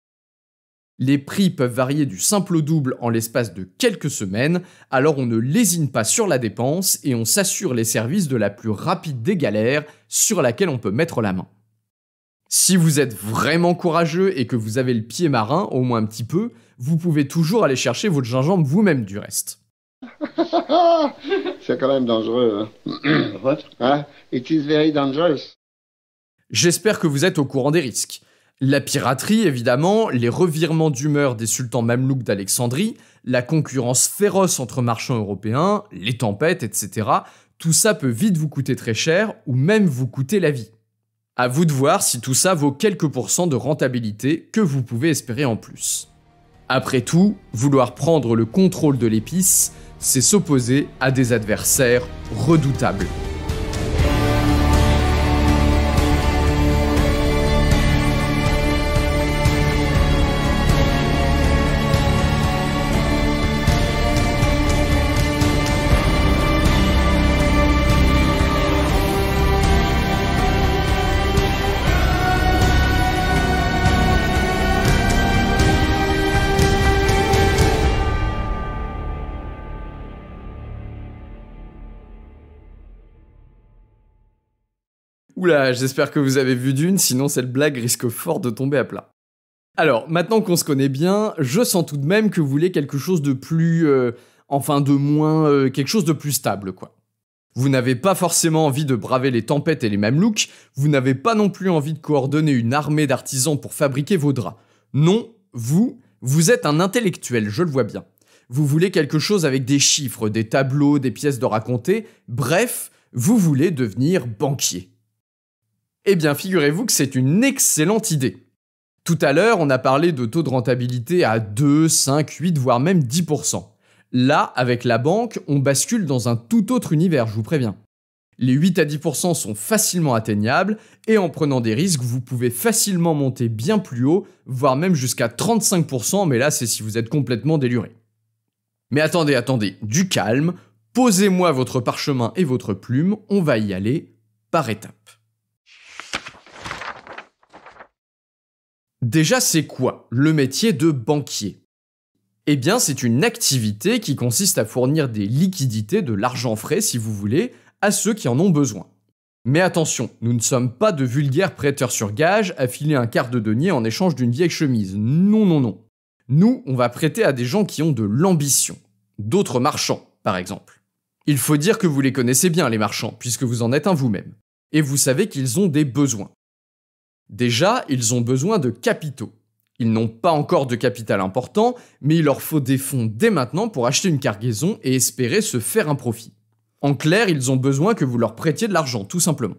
Les prix peuvent varier du simple au double en l'espace de quelques semaines, alors on ne lésine pas sur la dépense et on s'assure les services de la plus rapide des galères sur laquelle on peut mettre la main. Si vous êtes vraiment courageux et que vous avez le pied marin, au moins un petit peu, vous pouvez toujours aller chercher votre gingembre vous-même du reste. C'est quand même dangereux. Hein. Hein? J'espère que vous êtes au courant des risques. La piraterie, évidemment, les revirements d'humeur des sultans mamelouks d'Alexandrie, la concurrence féroce entre marchands européens, les tempêtes, etc. Tout ça peut vite vous coûter très cher ou même vous coûter la vie. À vous de voir si tout ça vaut quelques pourcents de rentabilité que vous pouvez espérer en plus. Après tout, vouloir prendre le contrôle de l'épice, c'est s'opposer à des adversaires redoutables. j'espère que vous avez vu d'une, sinon cette blague risque fort de tomber à plat. Alors, maintenant qu'on se connaît bien, je sens tout de même que vous voulez quelque chose de plus... Euh, enfin, de moins... Euh, quelque chose de plus stable, quoi. Vous n'avez pas forcément envie de braver les tempêtes et les mamelouks, vous n'avez pas non plus envie de coordonner une armée d'artisans pour fabriquer vos draps. Non, vous, vous êtes un intellectuel, je le vois bien. Vous voulez quelque chose avec des chiffres, des tableaux, des pièces de raconter, bref, vous voulez devenir banquier. Eh bien, figurez-vous que c'est une excellente idée. Tout à l'heure, on a parlé de taux de rentabilité à 2, 5, 8, voire même 10%. Là, avec la banque, on bascule dans un tout autre univers, je vous préviens. Les 8 à 10% sont facilement atteignables et en prenant des risques, vous pouvez facilement monter bien plus haut, voire même jusqu'à 35%, mais là c'est si vous êtes complètement déluré. Mais attendez, attendez, du calme, posez-moi votre parchemin et votre plume, on va y aller par étapes. Déjà, c'est quoi le métier de banquier Eh bien, c'est une activité qui consiste à fournir des liquidités, de l'argent frais si vous voulez, à ceux qui en ont besoin. Mais attention, nous ne sommes pas de vulgaires prêteurs sur gage à filer un quart de denier en échange d'une vieille chemise. Non, non, non. Nous, on va prêter à des gens qui ont de l'ambition. D'autres marchands, par exemple. Il faut dire que vous les connaissez bien, les marchands, puisque vous en êtes un vous-même. Et vous savez qu'ils ont des besoins. Déjà, ils ont besoin de capitaux. Ils n'ont pas encore de capital important, mais il leur faut des fonds dès maintenant pour acheter une cargaison et espérer se faire un profit. En clair, ils ont besoin que vous leur prêtiez de l'argent, tout simplement.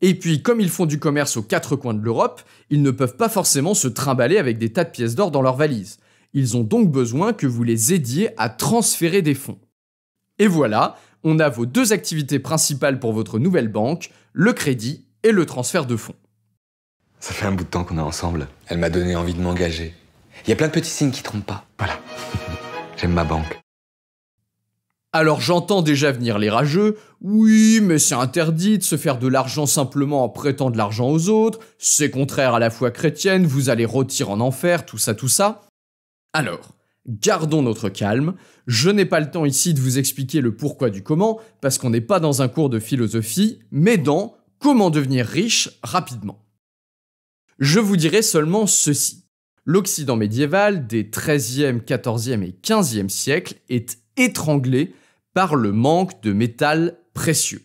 Et puis, comme ils font du commerce aux quatre coins de l'Europe, ils ne peuvent pas forcément se trimballer avec des tas de pièces d'or dans leur valise. Ils ont donc besoin que vous les aidiez à transférer des fonds. Et voilà, on a vos deux activités principales pour votre nouvelle banque, le crédit et le transfert de fonds. Ça fait un bout de temps qu'on est ensemble. Elle m'a donné envie de m'engager. Il y a plein de petits signes qui trompent pas. Voilà. J'aime ma banque. Alors j'entends déjà venir les rageux. Oui, mais c'est interdit de se faire de l'argent simplement en prêtant de l'argent aux autres. C'est contraire à la foi chrétienne. Vous allez rôtir en enfer, tout ça, tout ça. Alors, gardons notre calme. Je n'ai pas le temps ici de vous expliquer le pourquoi du comment, parce qu'on n'est pas dans un cours de philosophie, mais dans comment devenir riche rapidement. Je vous dirai seulement ceci. L'Occident médiéval des 13e, 14e et 15e siècles est étranglé par le manque de métal précieux.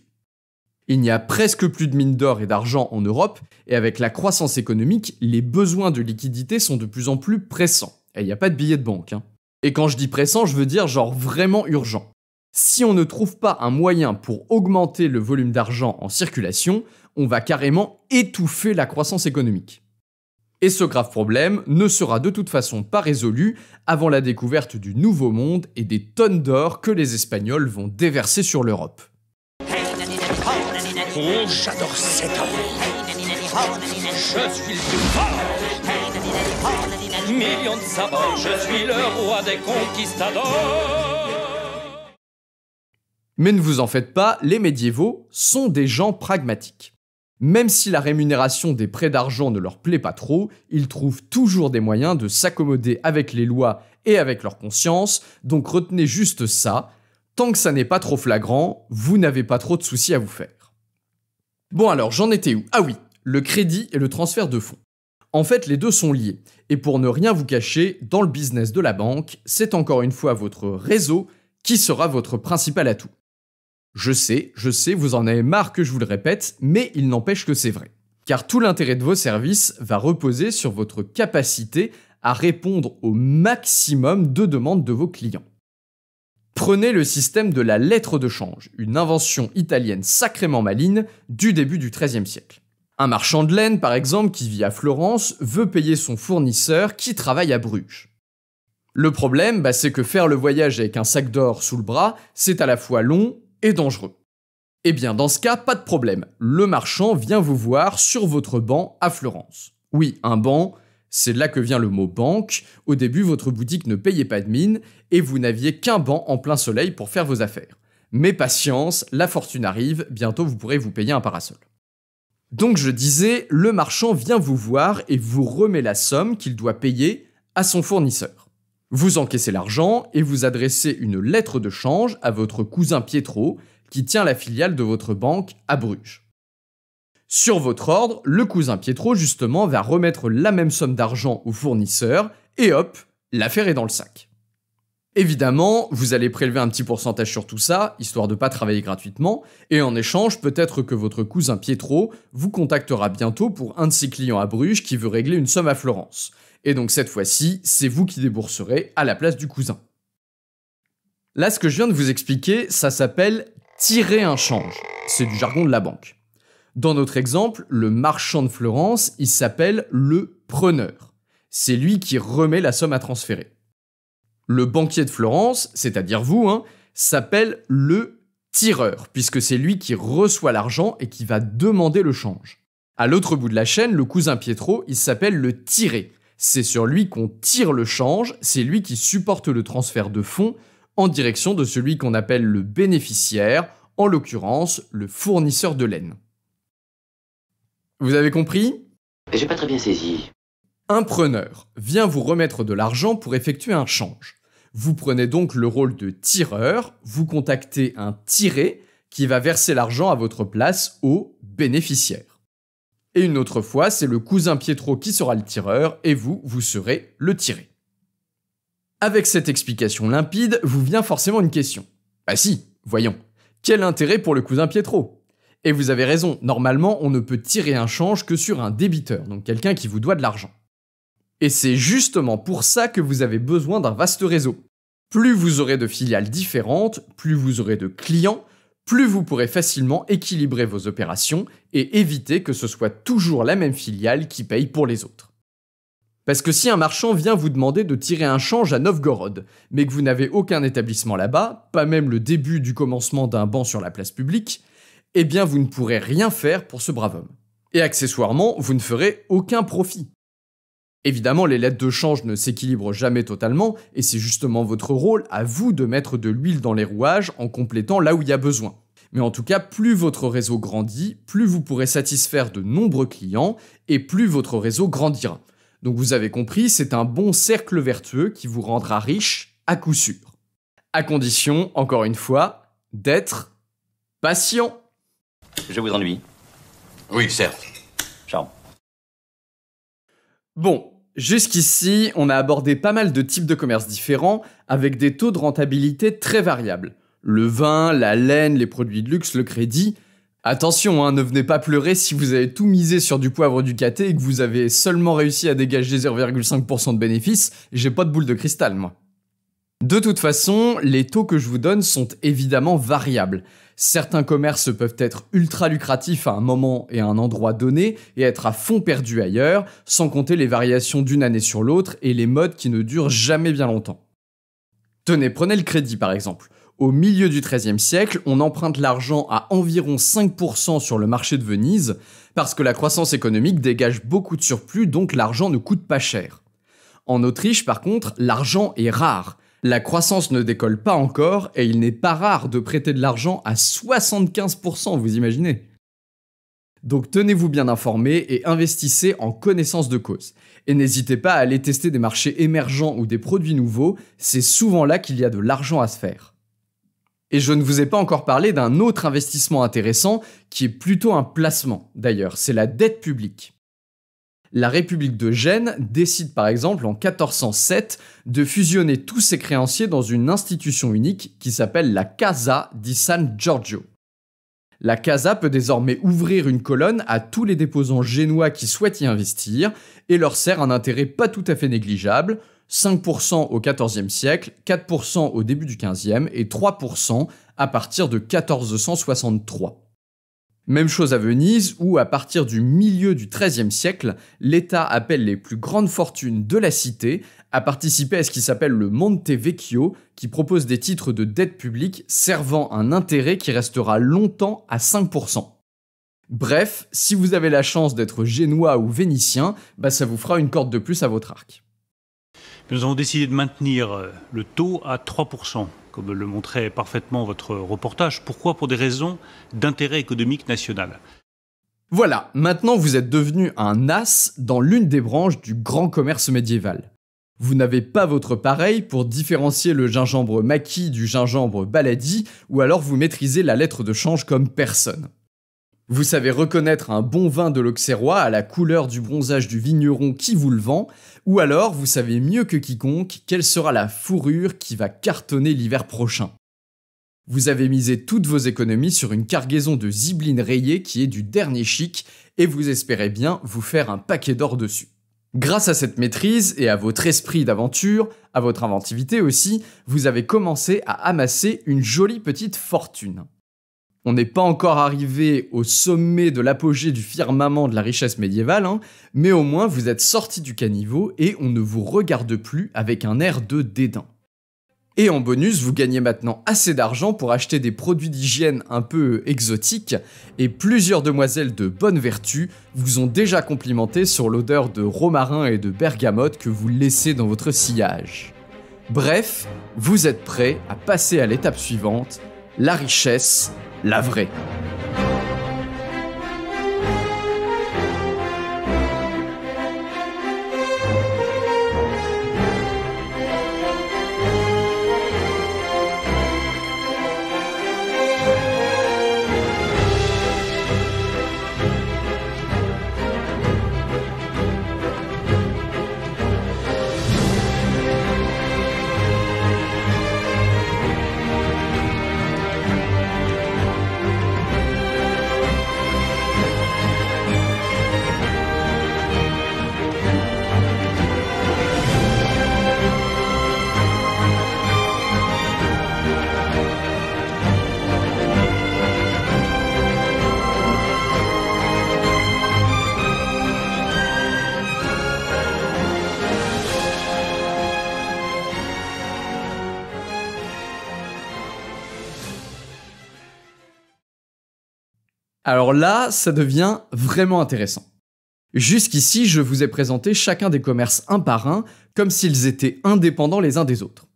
Il n'y a presque plus de mines d'or et d'argent en Europe, et avec la croissance économique, les besoins de liquidité sont de plus en plus pressants. Et eh, il n'y a pas de billets de banque. Hein. Et quand je dis pressant, je veux dire genre vraiment urgent. Si on ne trouve pas un moyen pour augmenter le volume d'argent en circulation, on va carrément étouffer la croissance économique. Et ce grave problème ne sera de toute façon pas résolu avant la découverte du Nouveau Monde et des tonnes d'or que les Espagnols vont déverser sur l'Europe. roi des Mais ne vous en faites pas, les médiévaux sont des gens pragmatiques. Même si la rémunération des prêts d'argent ne leur plaît pas trop, ils trouvent toujours des moyens de s'accommoder avec les lois et avec leur conscience, donc retenez juste ça, tant que ça n'est pas trop flagrant, vous n'avez pas trop de soucis à vous faire. Bon alors, j'en étais où Ah oui, le crédit et le transfert de fonds. En fait, les deux sont liés, et pour ne rien vous cacher, dans le business de la banque, c'est encore une fois votre réseau qui sera votre principal atout. Je sais, je sais, vous en avez marre que je vous le répète, mais il n'empêche que c'est vrai. Car tout l'intérêt de vos services va reposer sur votre capacité à répondre au maximum de demandes de vos clients. Prenez le système de la lettre de change, une invention italienne sacrément maligne du début du XIIIe siècle. Un marchand de laine, par exemple, qui vit à Florence, veut payer son fournisseur qui travaille à Bruges. Le problème, bah, c'est que faire le voyage avec un sac d'or sous le bras, c'est à la fois long, et dangereux. Eh bien, dans ce cas, pas de problème. Le marchand vient vous voir sur votre banc à Florence. Oui, un banc, c'est là que vient le mot banque. Au début, votre boutique ne payait pas de mine et vous n'aviez qu'un banc en plein soleil pour faire vos affaires. Mais patience, la fortune arrive, bientôt vous pourrez vous payer un parasol. Donc je disais, le marchand vient vous voir et vous remet la somme qu'il doit payer à son fournisseur. Vous encaissez l'argent et vous adressez une lettre de change à votre cousin Pietro, qui tient la filiale de votre banque à Bruges. Sur votre ordre, le cousin Pietro justement va remettre la même somme d'argent au fournisseur et hop, l'affaire est dans le sac. Évidemment, vous allez prélever un petit pourcentage sur tout ça, histoire de pas travailler gratuitement, et en échange, peut-être que votre cousin Pietro vous contactera bientôt pour un de ses clients à Bruges qui veut régler une somme à Florence. Et donc cette fois-ci, c'est vous qui débourserez à la place du cousin. Là, ce que je viens de vous expliquer, ça s'appelle tirer un change. C'est du jargon de la banque. Dans notre exemple, le marchand de Florence, il s'appelle le preneur. C'est lui qui remet la somme à transférer. Le banquier de Florence, c'est-à-dire vous, hein, s'appelle le tireur, puisque c'est lui qui reçoit l'argent et qui va demander le change. À l'autre bout de la chaîne, le cousin Pietro, il s'appelle le tiré. C'est sur lui qu'on tire le change, c'est lui qui supporte le transfert de fonds en direction de celui qu'on appelle le bénéficiaire, en l'occurrence le fournisseur de laine. Vous avez compris J'ai pas très bien saisi. Un preneur vient vous remettre de l'argent pour effectuer un change. Vous prenez donc le rôle de tireur, vous contactez un tiré qui va verser l'argent à votre place au bénéficiaire. Et une autre fois, c'est le cousin Pietro qui sera le tireur et vous, vous serez le tiré. Avec cette explication limpide, vous vient forcément une question. Bah si, voyons. Quel intérêt pour le cousin Pietro Et vous avez raison, normalement on ne peut tirer un change que sur un débiteur, donc quelqu'un qui vous doit de l'argent. Et c'est justement pour ça que vous avez besoin d'un vaste réseau. Plus vous aurez de filiales différentes, plus vous aurez de clients, plus vous pourrez facilement équilibrer vos opérations et éviter que ce soit toujours la même filiale qui paye pour les autres. Parce que si un marchand vient vous demander de tirer un change à Novgorod, mais que vous n'avez aucun établissement là-bas, pas même le début du commencement d'un banc sur la place publique, eh bien vous ne pourrez rien faire pour ce brave homme. Et accessoirement, vous ne ferez aucun profit. Évidemment, les lettres de change ne s'équilibrent jamais totalement, et c'est justement votre rôle à vous de mettre de l'huile dans les rouages en complétant là où il y a besoin. Mais en tout cas, plus votre réseau grandit, plus vous pourrez satisfaire de nombreux clients, et plus votre réseau grandira. Donc vous avez compris, c'est un bon cercle vertueux qui vous rendra riche à coup sûr. À condition, encore une fois, d'être patient. Je vous ennuie. Oui, certes. Ciao. Bon, Jusqu'ici, on a abordé pas mal de types de commerces différents avec des taux de rentabilité très variables. Le vin, la laine, les produits de luxe, le crédit. Attention, hein, ne venez pas pleurer si vous avez tout misé sur du poivre du caté et que vous avez seulement réussi à dégager 0,5% de bénéfices, j'ai pas de boule de cristal moi. De toute façon, les taux que je vous donne sont évidemment variables. Certains commerces peuvent être ultra lucratifs à un moment et à un endroit donné et être à fond perdu ailleurs, sans compter les variations d'une année sur l'autre et les modes qui ne durent jamais bien longtemps. Tenez, prenez le crédit par exemple. Au milieu du XIIIe siècle, on emprunte l'argent à environ 5% sur le marché de Venise, parce que la croissance économique dégage beaucoup de surplus, donc l'argent ne coûte pas cher. En Autriche, par contre, l'argent est rare, la croissance ne décolle pas encore et il n'est pas rare de prêter de l'argent à 75%, vous imaginez donc tenez-vous bien informé et investissez en connaissance de cause. Et n'hésitez pas à aller tester des marchés émergents ou des produits nouveaux, c'est souvent là qu'il y a de l'argent à se faire. Et je ne vous ai pas encore parlé d'un autre investissement intéressant qui est plutôt un placement d'ailleurs, c'est la dette publique. La République de Gênes décide par exemple en 1407 de fusionner tous ses créanciers dans une institution unique qui s'appelle la Casa di San Giorgio. La Casa peut désormais ouvrir une colonne à tous les déposants génois qui souhaitent y investir et leur sert un intérêt pas tout à fait négligeable, 5% au XIVe siècle, 4% au début du XVe et 3% à partir de 1463. Même chose à Venise, où à partir du milieu du XIIIe siècle, l'État appelle les plus grandes fortunes de la cité à participer à ce qui s'appelle le Monte Vecchio, qui propose des titres de dette publique servant un intérêt qui restera longtemps à 5%. Bref, si vous avez la chance d'être génois ou vénitien, bah, ça vous fera une corde de plus à votre arc. Nous avons décidé de maintenir euh, le taux à 3% comme le montrait parfaitement votre reportage. Pourquoi Pour des raisons d'intérêt économique national. Voilà, maintenant vous êtes devenu un as dans l'une des branches du grand commerce médiéval. Vous n'avez pas votre pareil pour différencier le gingembre maquis du gingembre baladi, ou alors vous maîtrisez la lettre de change comme personne. Vous savez reconnaître un bon vin de l'Auxerrois à la couleur du bronzage du vigneron qui vous le vend, ou alors vous savez mieux que quiconque quelle sera la fourrure qui va cartonner l'hiver prochain. Vous avez misé toutes vos économies sur une cargaison de zibline rayée qui est du dernier chic et vous espérez bien vous faire un paquet d'or dessus. Grâce à cette maîtrise et à votre esprit d'aventure, à votre inventivité aussi, vous avez commencé à amasser une jolie petite fortune. On n'est pas encore arrivé au sommet de l'apogée du firmament de la richesse médiévale, hein, mais au moins vous êtes sorti du caniveau et on ne vous regarde plus avec un air de dédain. Et en bonus, vous gagnez maintenant assez d'argent pour acheter des produits d'hygiène un peu exotiques, et plusieurs demoiselles de bonne vertu vous ont déjà complimenté sur l'odeur de romarin et de bergamote que vous laissez dans votre sillage. Bref, vous êtes prêt à passer à l'étape suivante, la richesse la vraie. Alors là, ça devient vraiment intéressant. Jusqu'ici, je vous ai présenté chacun des commerces un par un, comme s'ils étaient indépendants les uns des autres.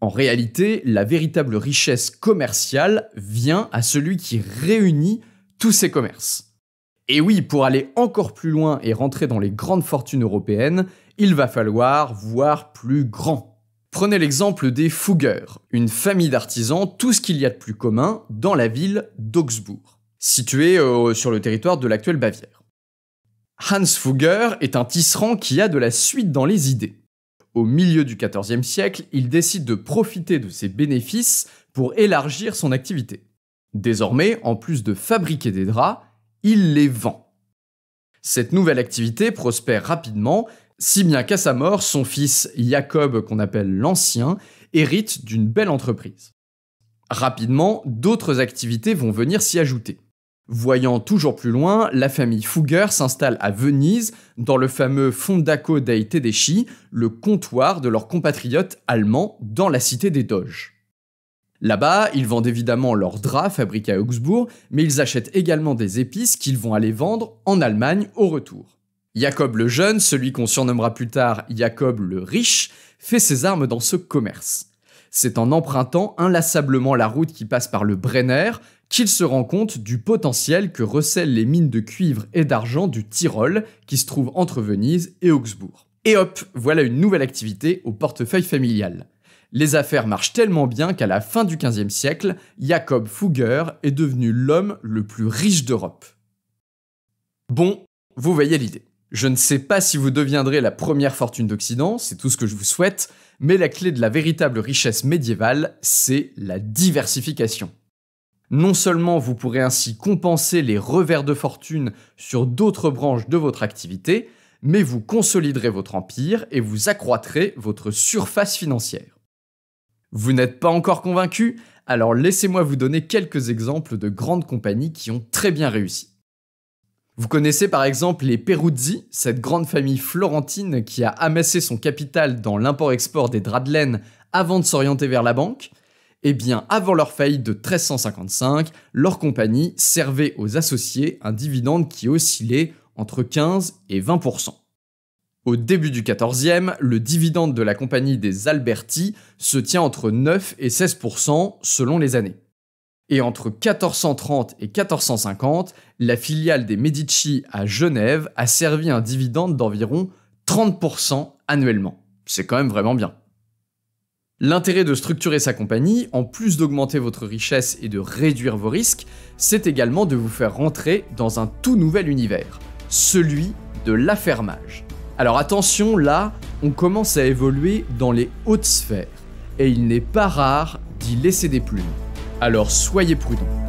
En réalité, la véritable richesse commerciale vient à celui qui réunit tous ces commerces. Et oui, pour aller encore plus loin et rentrer dans les grandes fortunes européennes, il va falloir voir plus grand. Prenez l'exemple des Fougueurs, une famille d'artisans, tout ce qu'il y a de plus commun dans la ville d'Augsbourg situé euh, sur le territoire de l'actuelle Bavière. Hans Fugger est un tisserand qui a de la suite dans les idées. Au milieu du XIVe siècle, il décide de profiter de ses bénéfices pour élargir son activité. Désormais, en plus de fabriquer des draps, il les vend. Cette nouvelle activité prospère rapidement, si bien qu'à sa mort, son fils Jacob, qu'on appelle l'Ancien, hérite d'une belle entreprise. Rapidement, d'autres activités vont venir s'y ajouter. Voyant toujours plus loin, la famille Fugger s'installe à Venise, dans le fameux Fondaco dei Tedeschi, le comptoir de leurs compatriotes allemands dans la cité des Doges. Là-bas, ils vendent évidemment leurs draps fabriqués à Augsbourg, mais ils achètent également des épices qu'ils vont aller vendre en Allemagne au retour. Jacob le Jeune, celui qu'on surnommera plus tard Jacob le Riche, fait ses armes dans ce commerce. C'est en empruntant inlassablement la route qui passe par le Brenner, qu'il se rend compte du potentiel que recèlent les mines de cuivre et d'argent du Tyrol, qui se trouve entre Venise et Augsbourg. Et hop, voilà une nouvelle activité au portefeuille familial. Les affaires marchent tellement bien qu'à la fin du XVe siècle, Jacob Fugger est devenu l'homme le plus riche d'Europe. Bon, vous voyez l'idée. Je ne sais pas si vous deviendrez la première fortune d'Occident, c'est tout ce que je vous souhaite, mais la clé de la véritable richesse médiévale, c'est la diversification. Non seulement vous pourrez ainsi compenser les revers de fortune sur d'autres branches de votre activité, mais vous consoliderez votre empire et vous accroîtrez votre surface financière. Vous n'êtes pas encore convaincu Alors laissez-moi vous donner quelques exemples de grandes compagnies qui ont très bien réussi. Vous connaissez par exemple les Peruzzi, cette grande famille florentine qui a amassé son capital dans l'import-export des draps de laine avant de s'orienter vers la banque, eh bien, avant leur faillite de 1355, leur compagnie servait aux associés un dividende qui oscillait entre 15 et 20 Au début du 14e, le dividende de la compagnie des Alberti se tient entre 9 et 16 selon les années. Et entre 1430 et 1450, la filiale des Medici à Genève a servi un dividende d'environ 30% annuellement. C'est quand même vraiment bien. L'intérêt de structurer sa compagnie, en plus d'augmenter votre richesse et de réduire vos risques, c'est également de vous faire rentrer dans un tout nouvel univers, celui de l'affermage. Alors attention, là, on commence à évoluer dans les hautes sphères, et il n'est pas rare d'y laisser des plumes. Alors soyez prudents.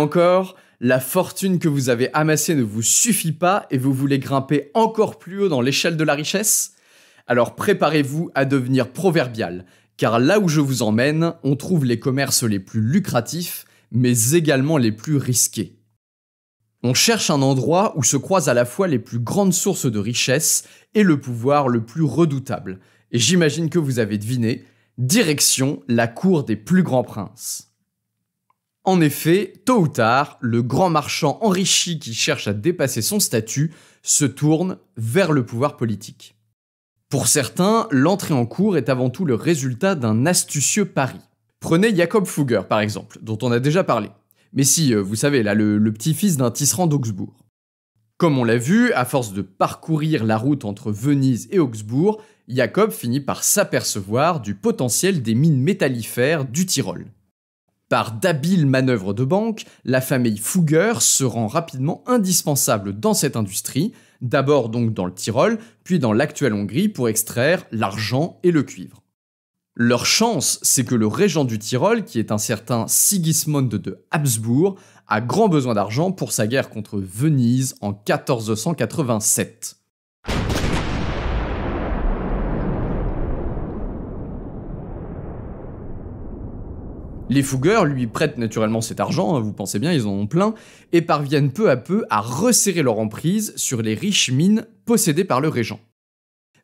encore, la fortune que vous avez amassée ne vous suffit pas et vous voulez grimper encore plus haut dans l'échelle de la richesse Alors préparez-vous à devenir proverbial, car là où je vous emmène, on trouve les commerces les plus lucratifs, mais également les plus risqués. On cherche un endroit où se croisent à la fois les plus grandes sources de richesse et le pouvoir le plus redoutable. Et j'imagine que vous avez deviné, direction la cour des plus grands princes. En effet, tôt ou tard, le grand marchand enrichi qui cherche à dépasser son statut se tourne vers le pouvoir politique. Pour certains, l'entrée en cours est avant tout le résultat d'un astucieux pari. Prenez Jacob Fugger, par exemple, dont on a déjà parlé. Mais si, euh, vous savez, là, le, le petit-fils d'un tisserand d'Augsbourg. Comme on l'a vu, à force de parcourir la route entre Venise et Augsbourg, Jacob finit par s'apercevoir du potentiel des mines métallifères du Tyrol. Par d'habiles manœuvres de banque, la famille Fugger se rend rapidement indispensable dans cette industrie, d'abord donc dans le Tyrol, puis dans l'actuelle Hongrie pour extraire l'argent et le cuivre. Leur chance, c'est que le régent du Tyrol, qui est un certain Sigismond de Habsbourg, a grand besoin d'argent pour sa guerre contre Venise en 1487. Les fougueurs lui prêtent naturellement cet argent, hein, vous pensez bien, ils en ont plein, et parviennent peu à peu à resserrer leur emprise sur les riches mines possédées par le régent.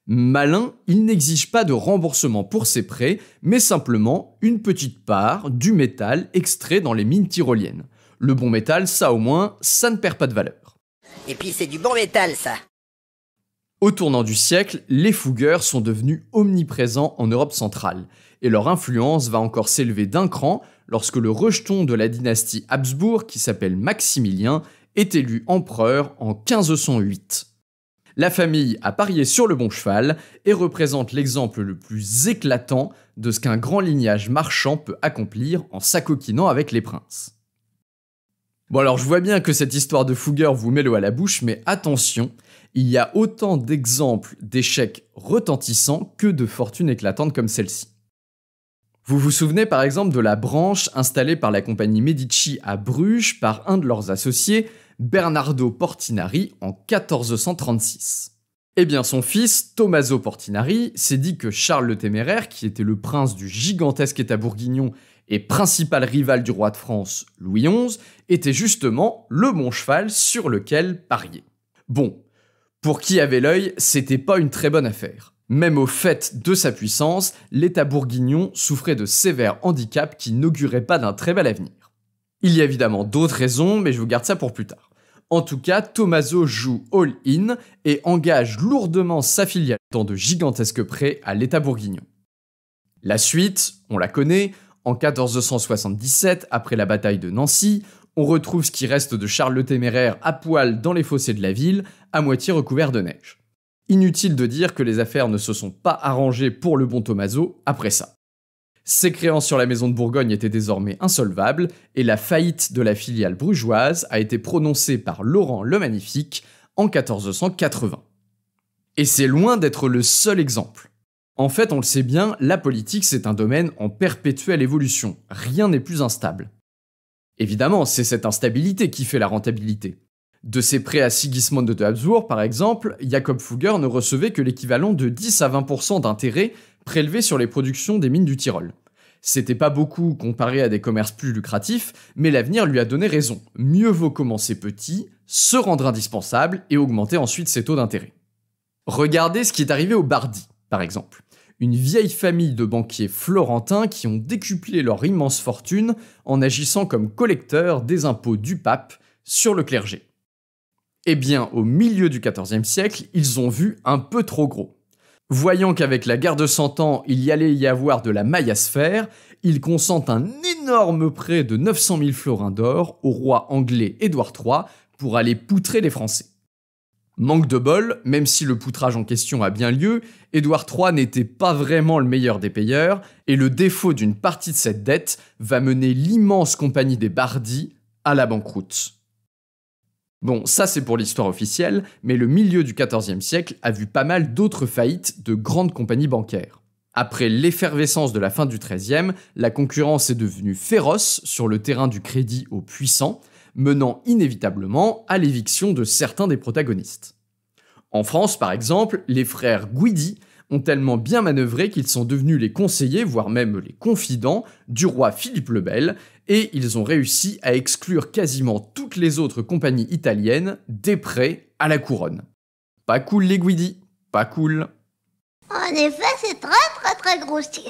Malin, il n'exige pas de remboursement pour ses prêts, mais simplement une petite part du métal extrait dans les mines tyroliennes. Le bon métal, ça au moins, ça ne perd pas de valeur. Et puis c'est du bon métal, ça. Au tournant du siècle, les fougueurs sont devenus omniprésents en Europe centrale et leur influence va encore s'élever d'un cran lorsque le rejeton de la dynastie Habsbourg, qui s'appelle Maximilien, est élu empereur en 1508. La famille a parié sur le bon cheval et représente l'exemple le plus éclatant de ce qu'un grand lignage marchand peut accomplir en s'acoquinant avec les princes. Bon alors je vois bien que cette histoire de Fougueur vous met l'eau à la bouche, mais attention, il y a autant d'exemples d'échecs retentissants que de fortunes éclatantes comme celle-ci. Vous vous souvenez par exemple de la branche installée par la compagnie Medici à Bruges par un de leurs associés, Bernardo Portinari, en 1436. Eh bien, son fils, Tommaso Portinari, s'est dit que Charles le Téméraire, qui était le prince du gigantesque État bourguignon et principal rival du roi de France, Louis XI, était justement le bon cheval sur lequel parier. Bon, pour qui avait l'œil, c'était pas une très bonne affaire. Même au fait de sa puissance, l'État bourguignon souffrait de sévères handicaps qui n'auguraient pas d'un très bel avenir. Il y a évidemment d'autres raisons, mais je vous garde ça pour plus tard. En tout cas, Tommaso joue all-in et engage lourdement sa filiale dans de gigantesques prêts à l'État bourguignon. La suite, on la connaît, en 1477, après la bataille de Nancy, on retrouve ce qui reste de Charles le Téméraire à poil dans les fossés de la ville, à moitié recouvert de neige. Inutile de dire que les affaires ne se sont pas arrangées pour le bon Tomaso après ça. Ses créances sur la maison de Bourgogne étaient désormais insolvables et la faillite de la filiale brugeoise a été prononcée par Laurent le Magnifique en 1480. Et c'est loin d'être le seul exemple. En fait, on le sait bien, la politique c'est un domaine en perpétuelle évolution, rien n'est plus instable. Évidemment, c'est cette instabilité qui fait la rentabilité. De ses prêts à Sigismond de Habsbourg, par exemple, Jacob Fugger ne recevait que l'équivalent de 10 à 20% d'intérêts prélevés sur les productions des mines du Tyrol. C'était pas beaucoup comparé à des commerces plus lucratifs, mais l'avenir lui a donné raison. Mieux vaut commencer petit, se rendre indispensable et augmenter ensuite ses taux d'intérêt. Regardez ce qui est arrivé au Bardi, par exemple. Une vieille famille de banquiers florentins qui ont décuplé leur immense fortune en agissant comme collecteurs des impôts du pape sur le clergé. Eh bien, au milieu du XIVe siècle, ils ont vu un peu trop gros. Voyant qu'avec la guerre de Cent Ans, il y allait y avoir de la maille ils consentent un énorme prêt de 900 000 florins d'or au roi anglais Édouard III pour aller poutrer les Français. Manque de bol, même si le poutrage en question a bien lieu, Édouard III n'était pas vraiment le meilleur des payeurs, et le défaut d'une partie de cette dette va mener l'immense compagnie des Bardis à la banqueroute. Bon, ça c'est pour l'histoire officielle, mais le milieu du XIVe siècle a vu pas mal d'autres faillites de grandes compagnies bancaires. Après l'effervescence de la fin du XIIIe, la concurrence est devenue féroce sur le terrain du crédit aux puissants, menant inévitablement à l'éviction de certains des protagonistes. En France, par exemple, les frères Guidi ont tellement bien manœuvré qu'ils sont devenus les conseillers, voire même les confidents, du roi Philippe le Bel, et ils ont réussi à exclure quasiment toutes les autres compagnies italiennes des prêts à la couronne. Pas cool les Guidi, pas cool. En effet, c'est très très très grossier.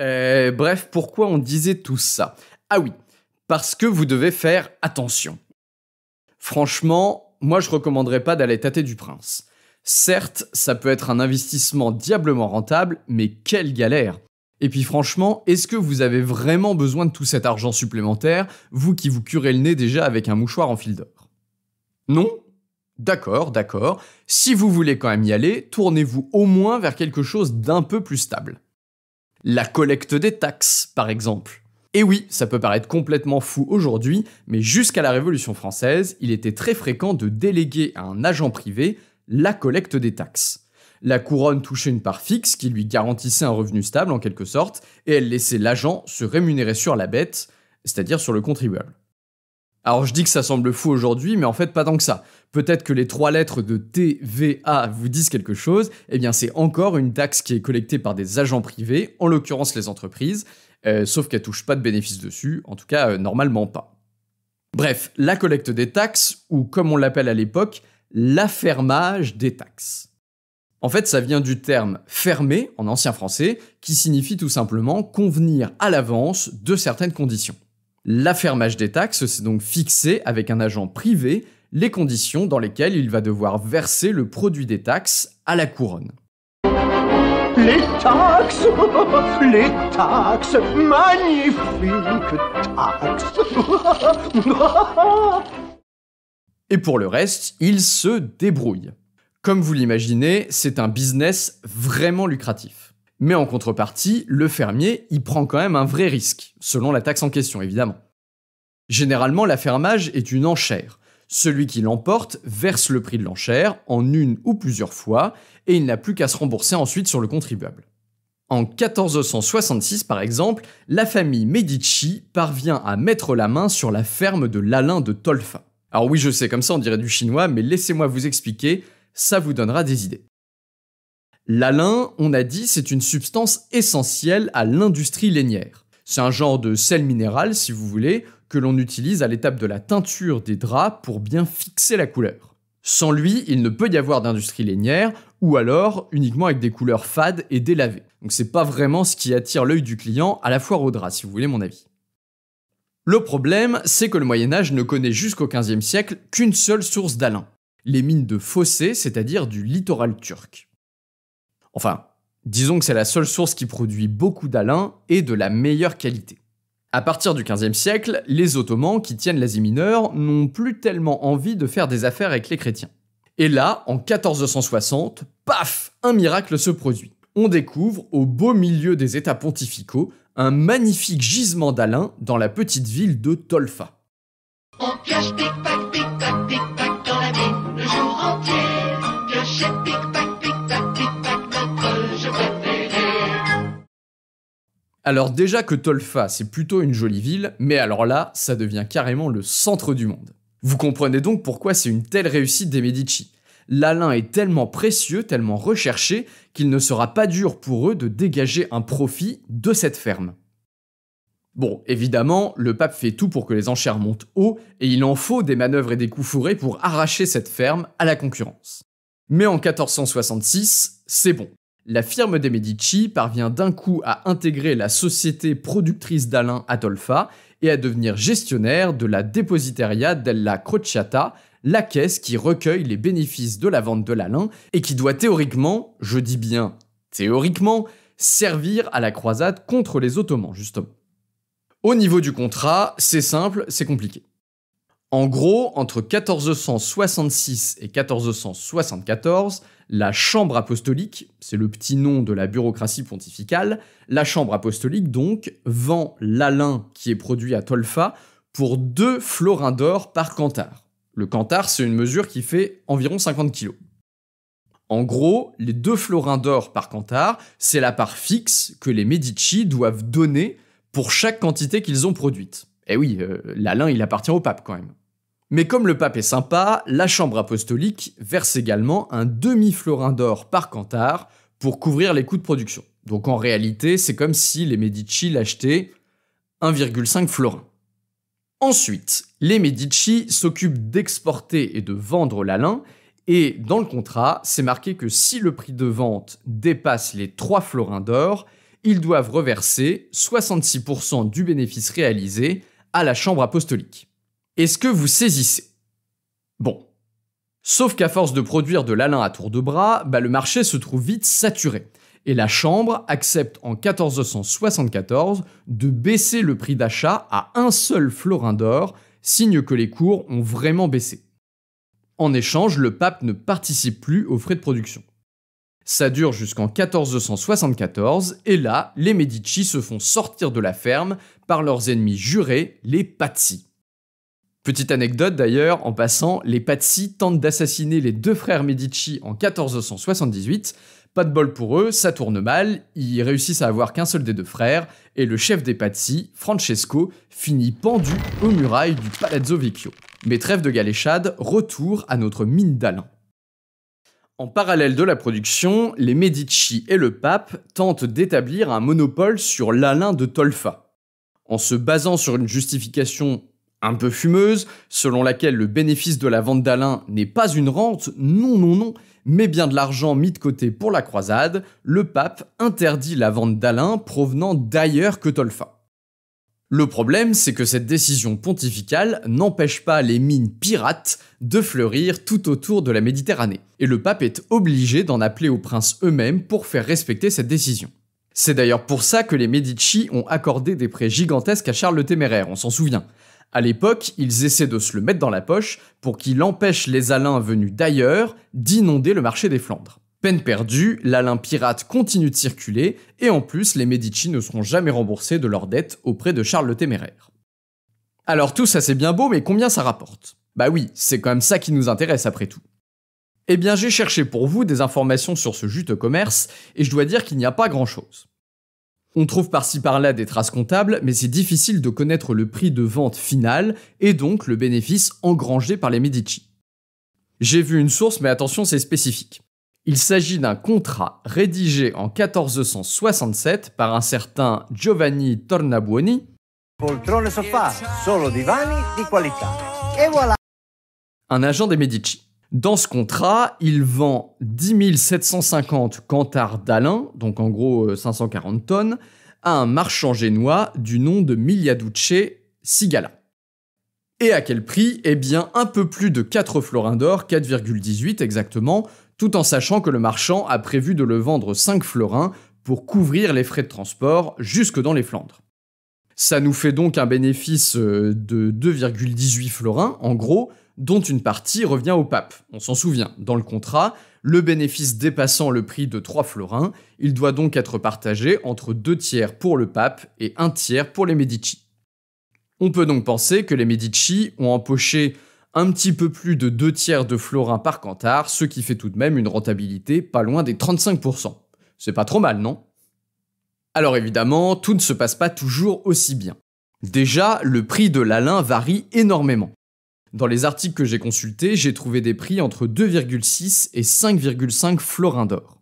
Euh, bref, pourquoi on disait tout ça Ah oui, parce que vous devez faire attention. Franchement, moi je recommanderais pas d'aller tâter du prince. Certes, ça peut être un investissement diablement rentable, mais quelle galère et puis franchement, est-ce que vous avez vraiment besoin de tout cet argent supplémentaire, vous qui vous curez le nez déjà avec un mouchoir en fil d'or Non D'accord, d'accord. Si vous voulez quand même y aller, tournez-vous au moins vers quelque chose d'un peu plus stable. La collecte des taxes, par exemple. Et eh oui, ça peut paraître complètement fou aujourd'hui, mais jusqu'à la Révolution française, il était très fréquent de déléguer à un agent privé la collecte des taxes. La couronne touchait une part fixe qui lui garantissait un revenu stable en quelque sorte, et elle laissait l'agent se rémunérer sur la bête, c'est-à-dire sur le contribuable. Alors je dis que ça semble fou aujourd'hui, mais en fait pas tant que ça. Peut-être que les trois lettres de TVA vous disent quelque chose, eh bien c'est encore une taxe qui est collectée par des agents privés, en l'occurrence les entreprises, euh, sauf qu'elle touche pas de bénéfice dessus, en tout cas euh, normalement pas. Bref, la collecte des taxes, ou comme on l'appelle à l'époque, l'affermage des taxes. En fait, ça vient du terme fermer en ancien français, qui signifie tout simplement convenir à l'avance de certaines conditions. L'affermage des taxes, c'est donc fixer avec un agent privé les conditions dans lesquelles il va devoir verser le produit des taxes à la couronne. Les taxes, les taxes, taxes. et pour le reste, il se débrouille. Comme vous l'imaginez, c'est un business vraiment lucratif. Mais en contrepartie, le fermier y prend quand même un vrai risque, selon la taxe en question évidemment. Généralement, l'affermage est une enchère. Celui qui l'emporte verse le prix de l'enchère en une ou plusieurs fois et il n'a plus qu'à se rembourser ensuite sur le contribuable. En 1466 par exemple, la famille Medici parvient à mettre la main sur la ferme de l'Alain de Tolfa. Alors oui, je sais, comme ça on dirait du chinois, mais laissez-moi vous expliquer, ça vous donnera des idées. L'alun, on a dit, c'est une substance essentielle à l'industrie lainière. C'est un genre de sel minéral, si vous voulez, que l'on utilise à l'étape de la teinture des draps pour bien fixer la couleur. Sans lui, il ne peut y avoir d'industrie lainière, ou alors uniquement avec des couleurs fades et délavées. Donc c'est pas vraiment ce qui attire l'œil du client à la foire aux draps, si vous voulez mon avis. Le problème, c'est que le Moyen Âge ne connaît jusqu'au XVe siècle qu'une seule source d'Alain. les mines de fossé, c'est-à-dire du littoral turc. Enfin, disons que c'est la seule source qui produit beaucoup d'Alain et de la meilleure qualité. À partir du XVe siècle, les Ottomans qui tiennent l'Asie mineure n'ont plus tellement envie de faire des affaires avec les chrétiens. Et là, en 1460, paf, un miracle se produit. On découvre, au beau milieu des États pontificaux, un magnifique gisement d'Alain dans la petite ville de Tolfa. Alors déjà que Tolfa, c'est plutôt une jolie ville, mais alors là, ça devient carrément le centre du monde. Vous comprenez donc pourquoi c'est une telle réussite des Medici. « L'Alain est tellement précieux, tellement recherché, qu'il ne sera pas dur pour eux de dégager un profit de cette ferme. Bon, évidemment, le pape fait tout pour que les enchères montent haut, et il en faut des manœuvres et des coups fourrés pour arracher cette ferme à la concurrence. Mais en 1466, c'est bon. La firme des Medici parvient d'un coup à intégrer la société productrice d'Alain Atolfa et à devenir gestionnaire de la Depositaria della Crociata, la caisse qui recueille les bénéfices de la vente de la et qui doit théoriquement, je dis bien théoriquement, servir à la croisade contre les Ottomans, justement. Au niveau du contrat, c'est simple, c'est compliqué. En gros, entre 1466 et 1474, la Chambre apostolique, c'est le petit nom de la bureaucratie pontificale, la Chambre apostolique donc vend l'alin qui est produit à Tolfa pour deux florins d'or par cantar. Le cantar, c'est une mesure qui fait environ 50 kg. En gros, les deux florins d'or par cantar, c'est la part fixe que les Medici doivent donner pour chaque quantité qu'ils ont produite. Eh oui, euh, la il appartient au pape quand même. Mais comme le pape est sympa, la chambre apostolique verse également un demi-florin d'or par cantar pour couvrir les coûts de production. Donc en réalité, c'est comme si les Medici l'achetaient 1,5 florin. Ensuite, les Medici s'occupent d'exporter et de vendre la et dans le contrat, c'est marqué que si le prix de vente dépasse les 3 florins d'or, ils doivent reverser 66% du bénéfice réalisé à la chambre apostolique. Est-ce que vous saisissez Bon. Sauf qu'à force de produire de l'alin à tour de bras, bah, le marché se trouve vite saturé et la Chambre accepte en 1474 de baisser le prix d'achat à un seul florin d'or, signe que les cours ont vraiment baissé. En échange, le pape ne participe plus aux frais de production. Ça dure jusqu'en 1474 et là, les Medici se font sortir de la ferme par leurs ennemis jurés, les Pazzi. Petite anecdote d'ailleurs, en passant, les Pazzi tentent d'assassiner les deux frères Medici en 1478 pas de bol pour eux, ça tourne mal, ils réussissent à avoir qu'un seul des deux frères, et le chef des Pazzi, Francesco, finit pendu aux murailles du Palazzo Vecchio. Mais trêve de galéchade, retour à notre mine d'Alain. En parallèle de la production, les Medici et le pape tentent d'établir un monopole sur l'Alain de Tolfa. En se basant sur une justification un peu fumeuse, selon laquelle le bénéfice de la vente d'Alain n'est pas une rente, non, non, non, mais bien de l'argent mis de côté pour la croisade, le pape interdit la vente d'Alain provenant d'ailleurs que Tolfa. Le problème, c'est que cette décision pontificale n'empêche pas les mines pirates de fleurir tout autour de la Méditerranée, et le pape est obligé d'en appeler aux princes eux-mêmes pour faire respecter cette décision. C'est d'ailleurs pour ça que les Medici ont accordé des prêts gigantesques à Charles le Téméraire, on s'en souvient. À l'époque, ils essaient de se le mettre dans la poche pour qu'il empêche les Alains venus d'ailleurs d'inonder le marché des Flandres. Peine perdue, l'Alain pirate continue de circuler et en plus les Medici ne seront jamais remboursés de leurs dettes auprès de Charles le Téméraire. Alors tout ça c'est bien beau, mais combien ça rapporte Bah oui, c'est quand même ça qui nous intéresse après tout. Eh bien j'ai cherché pour vous des informations sur ce jute commerce, et je dois dire qu'il n'y a pas grand-chose. On trouve par-ci par-là des traces comptables, mais c'est difficile de connaître le prix de vente final et donc le bénéfice engrangé par les Medici. J'ai vu une source, mais attention, c'est spécifique. Il s'agit d'un contrat rédigé en 1467 par un certain Giovanni Tornabuoni. Un agent des Medici. Dans ce contrat, il vend 10 750 cantards d'Alain, donc en gros 540 euh, tonnes, à un marchand génois du nom de Miliaduce Sigala. Et à quel prix Eh bien un peu plus de 4 florins d'or, 4,18 exactement, tout en sachant que le marchand a prévu de le vendre 5 florins pour couvrir les frais de transport jusque dans les Flandres. Ça nous fait donc un bénéfice euh, de 2,18 florins, en gros, dont une partie revient au pape. On s'en souvient, dans le contrat, le bénéfice dépassant le prix de 3 florins, il doit donc être partagé entre 2 tiers pour le pape et 1 tiers pour les Medici. On peut donc penser que les Medici ont empoché un petit peu plus de 2 tiers de florins par Cantar, ce qui fait tout de même une rentabilité pas loin des 35%. C'est pas trop mal, non Alors évidemment, tout ne se passe pas toujours aussi bien. Déjà, le prix de l'alain varie énormément. Dans les articles que j'ai consultés, j'ai trouvé des prix entre 2,6 et 5,5 florins d'or.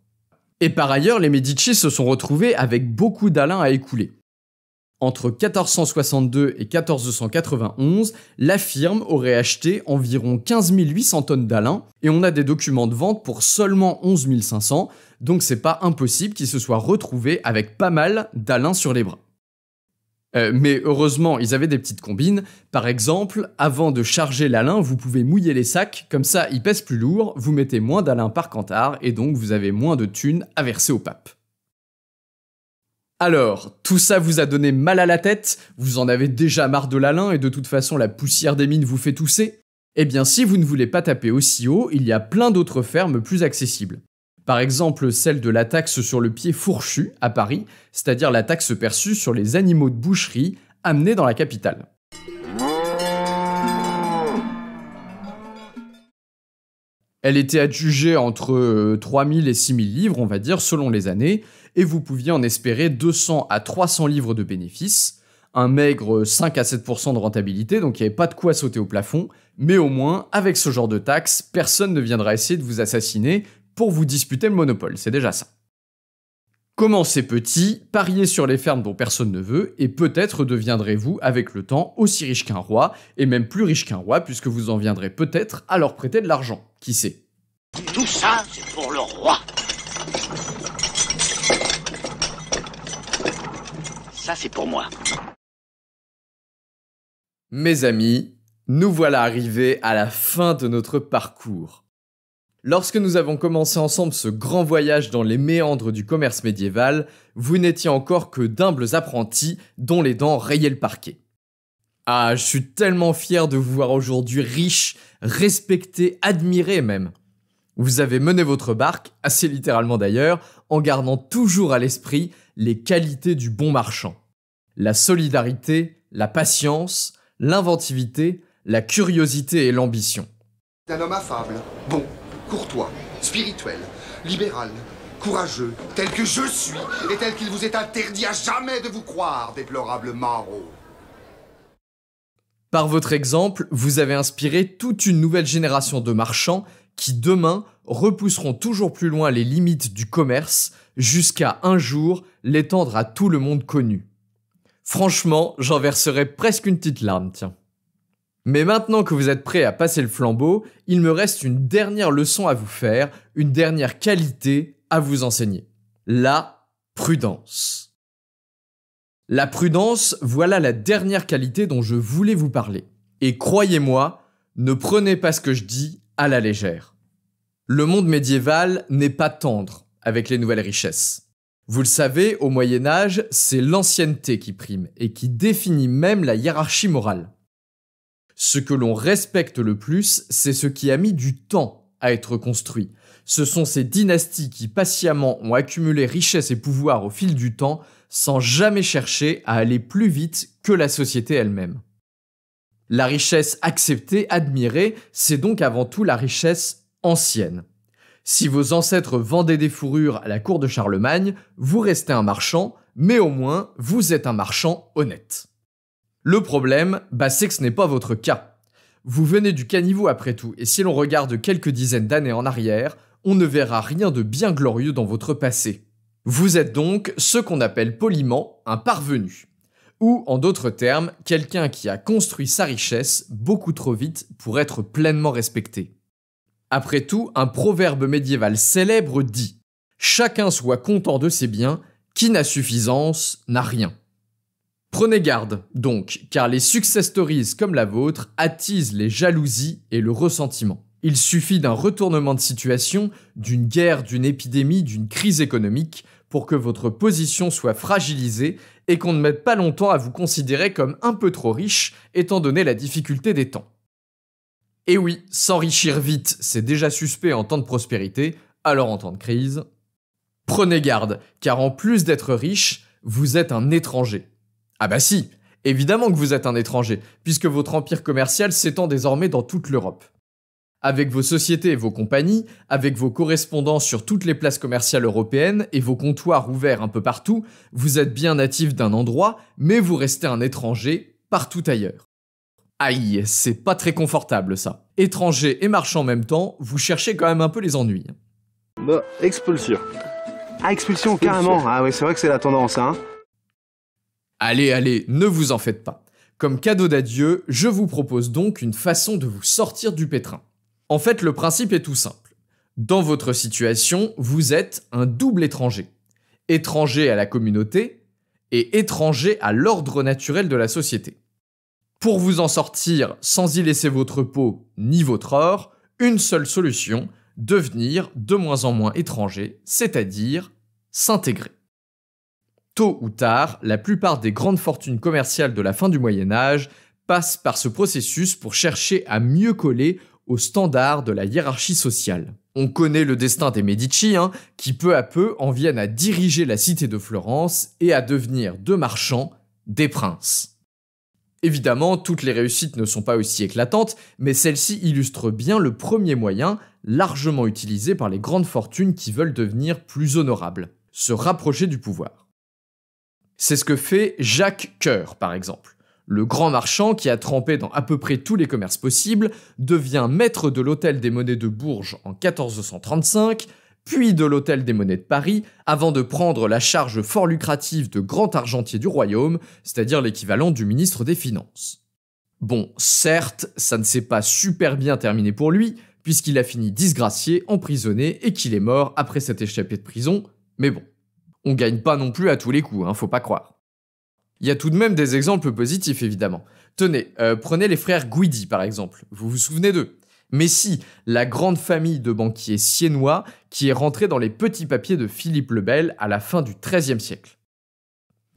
Et par ailleurs, les Medici se sont retrouvés avec beaucoup d'alun à écouler. Entre 1462 et 1491, la firme aurait acheté environ 15 800 tonnes d'Alain, et on a des documents de vente pour seulement 11 500, donc c'est pas impossible qu'ils se soient retrouvés avec pas mal d'Alain sur les bras. Euh, mais heureusement, ils avaient des petites combines. Par exemple, avant de charger l'alin, vous pouvez mouiller les sacs, comme ça ils pèsent plus lourd, vous mettez moins d'alin par cantard, et donc vous avez moins de thunes à verser au pape. Alors, tout ça vous a donné mal à la tête Vous en avez déjà marre de l'alin et de toute façon la poussière des mines vous fait tousser Eh bien si vous ne voulez pas taper aussi haut, il y a plein d'autres fermes plus accessibles. Par exemple, celle de la taxe sur le pied fourchu à Paris, c'est-à-dire la taxe perçue sur les animaux de boucherie amenés dans la capitale. Elle était adjugée entre 3000 euh, et 6000 livres, on va dire, selon les années, et vous pouviez en espérer 200 à 300 livres de bénéfices, un maigre 5 à 7% de rentabilité, donc il n'y avait pas de quoi sauter au plafond, mais au moins, avec ce genre de taxe, personne ne viendra essayer de vous assassiner, pour vous disputer le monopole, c'est déjà ça. Commencez petit, pariez sur les fermes dont personne ne veut, et peut-être deviendrez-vous avec le temps aussi riche qu'un roi, et même plus riche qu'un roi, puisque vous en viendrez peut-être à leur prêter de l'argent, qui sait. Tout ça, c'est pour le roi. Ça, c'est pour moi. Mes amis, nous voilà arrivés à la fin de notre parcours. Lorsque nous avons commencé ensemble ce grand voyage dans les méandres du commerce médiéval, vous n'étiez encore que d'humbles apprentis dont les dents rayaient le parquet. Ah, je suis tellement fier de vous voir aujourd'hui riche, respecté, admiré même. Vous avez mené votre barque, assez littéralement d'ailleurs, en gardant toujours à l'esprit les qualités du bon marchand. La solidarité, la patience, l'inventivité, la curiosité et l'ambition. C'est Un homme affable, bon, courtois, spirituel, libéral, courageux, tel que je suis et tel qu'il vous est interdit à jamais de vous croire, déplorable Marot. Par votre exemple, vous avez inspiré toute une nouvelle génération de marchands qui demain repousseront toujours plus loin les limites du commerce jusqu'à un jour l'étendre à tout le monde connu. Franchement, j'en verserai presque une petite larme, tiens. Mais maintenant que vous êtes prêt à passer le flambeau, il me reste une dernière leçon à vous faire, une dernière qualité à vous enseigner. La prudence. La prudence, voilà la dernière qualité dont je voulais vous parler. Et croyez-moi, ne prenez pas ce que je dis à la légère. Le monde médiéval n'est pas tendre avec les nouvelles richesses. Vous le savez, au Moyen Âge, c'est l'ancienneté qui prime et qui définit même la hiérarchie morale. Ce que l'on respecte le plus, c'est ce qui a mis du temps à être construit. Ce sont ces dynasties qui patiemment ont accumulé richesse et pouvoir au fil du temps, sans jamais chercher à aller plus vite que la société elle-même. La richesse acceptée, admirée, c'est donc avant tout la richesse ancienne. Si vos ancêtres vendaient des fourrures à la cour de Charlemagne, vous restez un marchand, mais au moins vous êtes un marchand honnête. Le problème, bah, c'est que ce n'est pas votre cas. Vous venez du caniveau après tout, et si l'on regarde quelques dizaines d'années en arrière, on ne verra rien de bien glorieux dans votre passé. Vous êtes donc ce qu'on appelle poliment un parvenu. Ou, en d'autres termes, quelqu'un qui a construit sa richesse beaucoup trop vite pour être pleinement respecté. Après tout, un proverbe médiéval célèbre dit Chacun soit content de ses biens, qui n'a suffisance n'a rien. Prenez garde, donc, car les success stories comme la vôtre attisent les jalousies et le ressentiment. Il suffit d'un retournement de situation, d'une guerre, d'une épidémie, d'une crise économique pour que votre position soit fragilisée et qu'on ne mette pas longtemps à vous considérer comme un peu trop riche étant donné la difficulté des temps. Et eh oui, s'enrichir vite, c'est déjà suspect en temps de prospérité, alors en temps de crise. Prenez garde, car en plus d'être riche, vous êtes un étranger. Ah bah si, évidemment que vous êtes un étranger, puisque votre empire commercial s'étend désormais dans toute l'Europe. Avec vos sociétés et vos compagnies, avec vos correspondants sur toutes les places commerciales européennes et vos comptoirs ouverts un peu partout, vous êtes bien natif d'un endroit, mais vous restez un étranger partout ailleurs. Aïe, c'est pas très confortable ça. Étranger et marchand en même temps, vous cherchez quand même un peu les ennuis. Bah, expulsion. Ah, expulsion, carrément. Ah oui, c'est vrai que c'est la tendance, hein. Allez, allez, ne vous en faites pas. Comme cadeau d'adieu, je vous propose donc une façon de vous sortir du pétrin. En fait, le principe est tout simple. Dans votre situation, vous êtes un double étranger. Étranger à la communauté et étranger à l'ordre naturel de la société. Pour vous en sortir sans y laisser votre peau ni votre or, une seule solution, devenir de moins en moins étranger, c'est-à-dire s'intégrer. Tôt ou tard, la plupart des grandes fortunes commerciales de la fin du Moyen Âge passent par ce processus pour chercher à mieux coller aux standards de la hiérarchie sociale. On connaît le destin des Medici, hein, qui peu à peu en viennent à diriger la cité de Florence et à devenir de marchands des princes. Évidemment, toutes les réussites ne sont pas aussi éclatantes, mais celles ci illustrent bien le premier moyen, largement utilisé par les grandes fortunes qui veulent devenir plus honorables, se rapprocher du pouvoir. C'est ce que fait Jacques Coeur, par exemple. Le grand marchand qui a trempé dans à peu près tous les commerces possibles devient maître de l'hôtel des monnaies de Bourges en 1435, puis de l'hôtel des monnaies de Paris, avant de prendre la charge fort lucrative de grand argentier du royaume, c'est-à-dire l'équivalent du ministre des Finances. Bon, certes, ça ne s'est pas super bien terminé pour lui, puisqu'il a fini disgracié, emprisonné et qu'il est mort après s'être échappé de prison, mais bon. On gagne pas non plus à tous les coups, hein, faut pas croire. Il y a tout de même des exemples positifs, évidemment. Tenez, euh, prenez les frères Guidi, par exemple. Vous vous souvenez d'eux mais si, la grande famille de banquiers siennois qui est rentrée dans les petits papiers de Philippe le Bel à la fin du XIIIe siècle.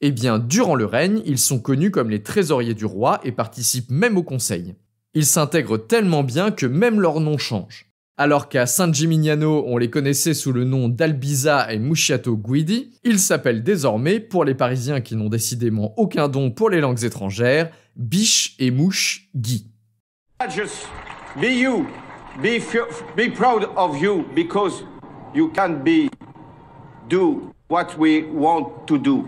Eh bien, durant le règne, ils sont connus comme les trésoriers du roi et participent même au conseil. Ils s'intègrent tellement bien que même leur nom change. Alors qu'à San Gimignano, on les connaissait sous le nom d'Albiza et Musciato Guidi, ils s'appellent désormais, pour les Parisiens qui n'ont décidément aucun don pour les langues étrangères, Biche et Mouche Guy. what we want to do.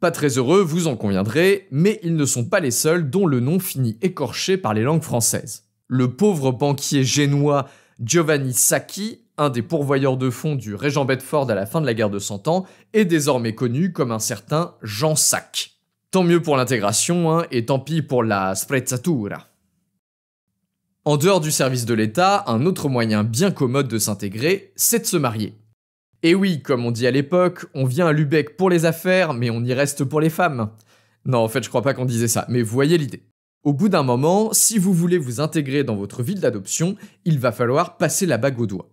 Pas très heureux, vous en conviendrez, mais ils ne sont pas les seuls dont le nom finit écorché par les langues françaises. Le pauvre banquier génois Giovanni Sacchi, un des pourvoyeurs de fonds du régent Bedford à la fin de la guerre de Cent Ans, est désormais connu comme un certain Jean Sac. Tant mieux pour l'intégration, hein, et tant pis pour la sprezzatura. En dehors du service de l'État, un autre moyen bien commode de s'intégrer, c'est de se marier. Et oui, comme on dit à l'époque, on vient à Lubeck pour les affaires, mais on y reste pour les femmes. Non, en fait, je crois pas qu'on disait ça, mais voyez l'idée. Au bout d'un moment, si vous voulez vous intégrer dans votre ville d'adoption, il va falloir passer la bague au doigt.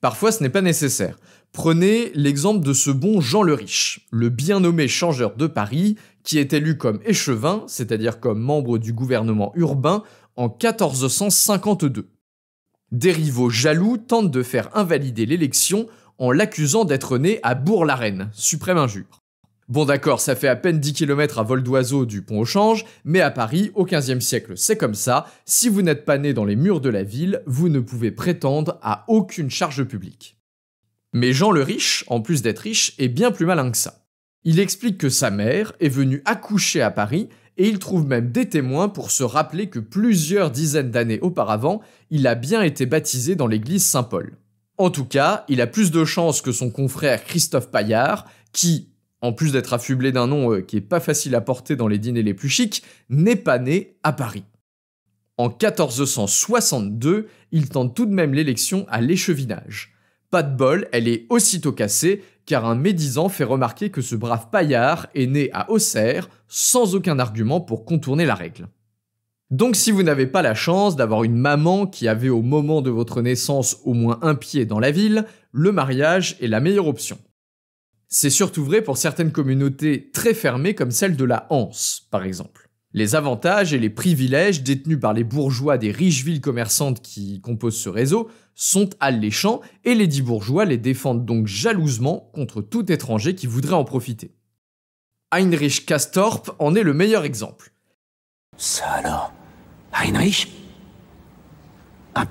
Parfois, ce n'est pas nécessaire. Prenez l'exemple de ce bon Jean le Riche, le bien nommé changeur de Paris, qui est élu comme échevin, c'est-à-dire comme membre du gouvernement urbain, en 1452. Des rivaux jaloux tentent de faire invalider l'élection en l'accusant d'être né à Bourg-la-Reine, suprême injure. Bon d'accord, ça fait à peine 10 km à vol d'oiseau du pont au change, mais à Paris, au XVe siècle, c'est comme ça, si vous n'êtes pas né dans les murs de la ville, vous ne pouvez prétendre à aucune charge publique. Mais Jean le Riche, en plus d'être riche, est bien plus malin que ça. Il explique que sa mère est venue accoucher à Paris et il trouve même des témoins pour se rappeler que plusieurs dizaines d'années auparavant, il a bien été baptisé dans l'église Saint-Paul. En tout cas, il a plus de chance que son confrère Christophe Paillard, qui, en plus d'être affublé d'un nom euh, qui est pas facile à porter dans les dîners les plus chics, n'est pas né à Paris. En 1462, il tente tout de même l'élection à l'échevinage. Pas de bol, elle est aussitôt cassée, car un médisant fait remarquer que ce brave paillard est né à Auxerre, sans aucun argument pour contourner la règle. Donc si vous n'avez pas la chance d'avoir une maman qui avait au moment de votre naissance au moins un pied dans la ville, le mariage est la meilleure option. C'est surtout vrai pour certaines communautés très fermées comme celle de la Hanse, par exemple. Les avantages et les privilèges détenus par les bourgeois des riches villes commerçantes qui composent ce réseau sont alléchants et les dix bourgeois les défendent donc jalousement contre tout étranger qui voudrait en profiter. Heinrich Castorp en est le meilleur exemple. Ça alors Heinrich Un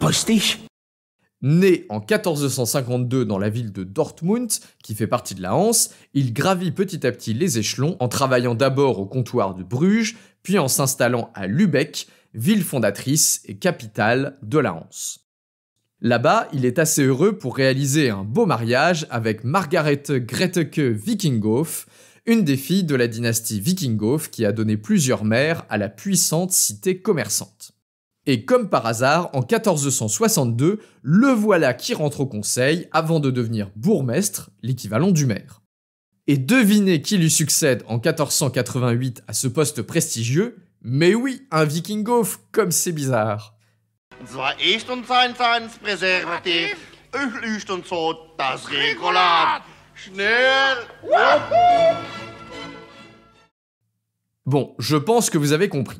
Né en 1452 dans la ville de Dortmund, qui fait partie de la Hanse, il gravit petit à petit les échelons en travaillant d'abord au comptoir de Bruges, puis en s'installant à Lübeck, ville fondatrice et capitale de la Hanse. Là-bas, il est assez heureux pour réaliser un beau mariage avec Margarete Greteke Vikinghoff, une des filles de la dynastie Vikinghoff qui a donné plusieurs mères à la puissante cité commerçante. Et comme par hasard, en 1462, le voilà qui rentre au conseil avant de devenir bourgmestre, l'équivalent du maire. Et devinez qui lui succède en 1488 à ce poste prestigieux Mais oui, un Vikingov, comme c'est bizarre Bon, je pense que vous avez compris.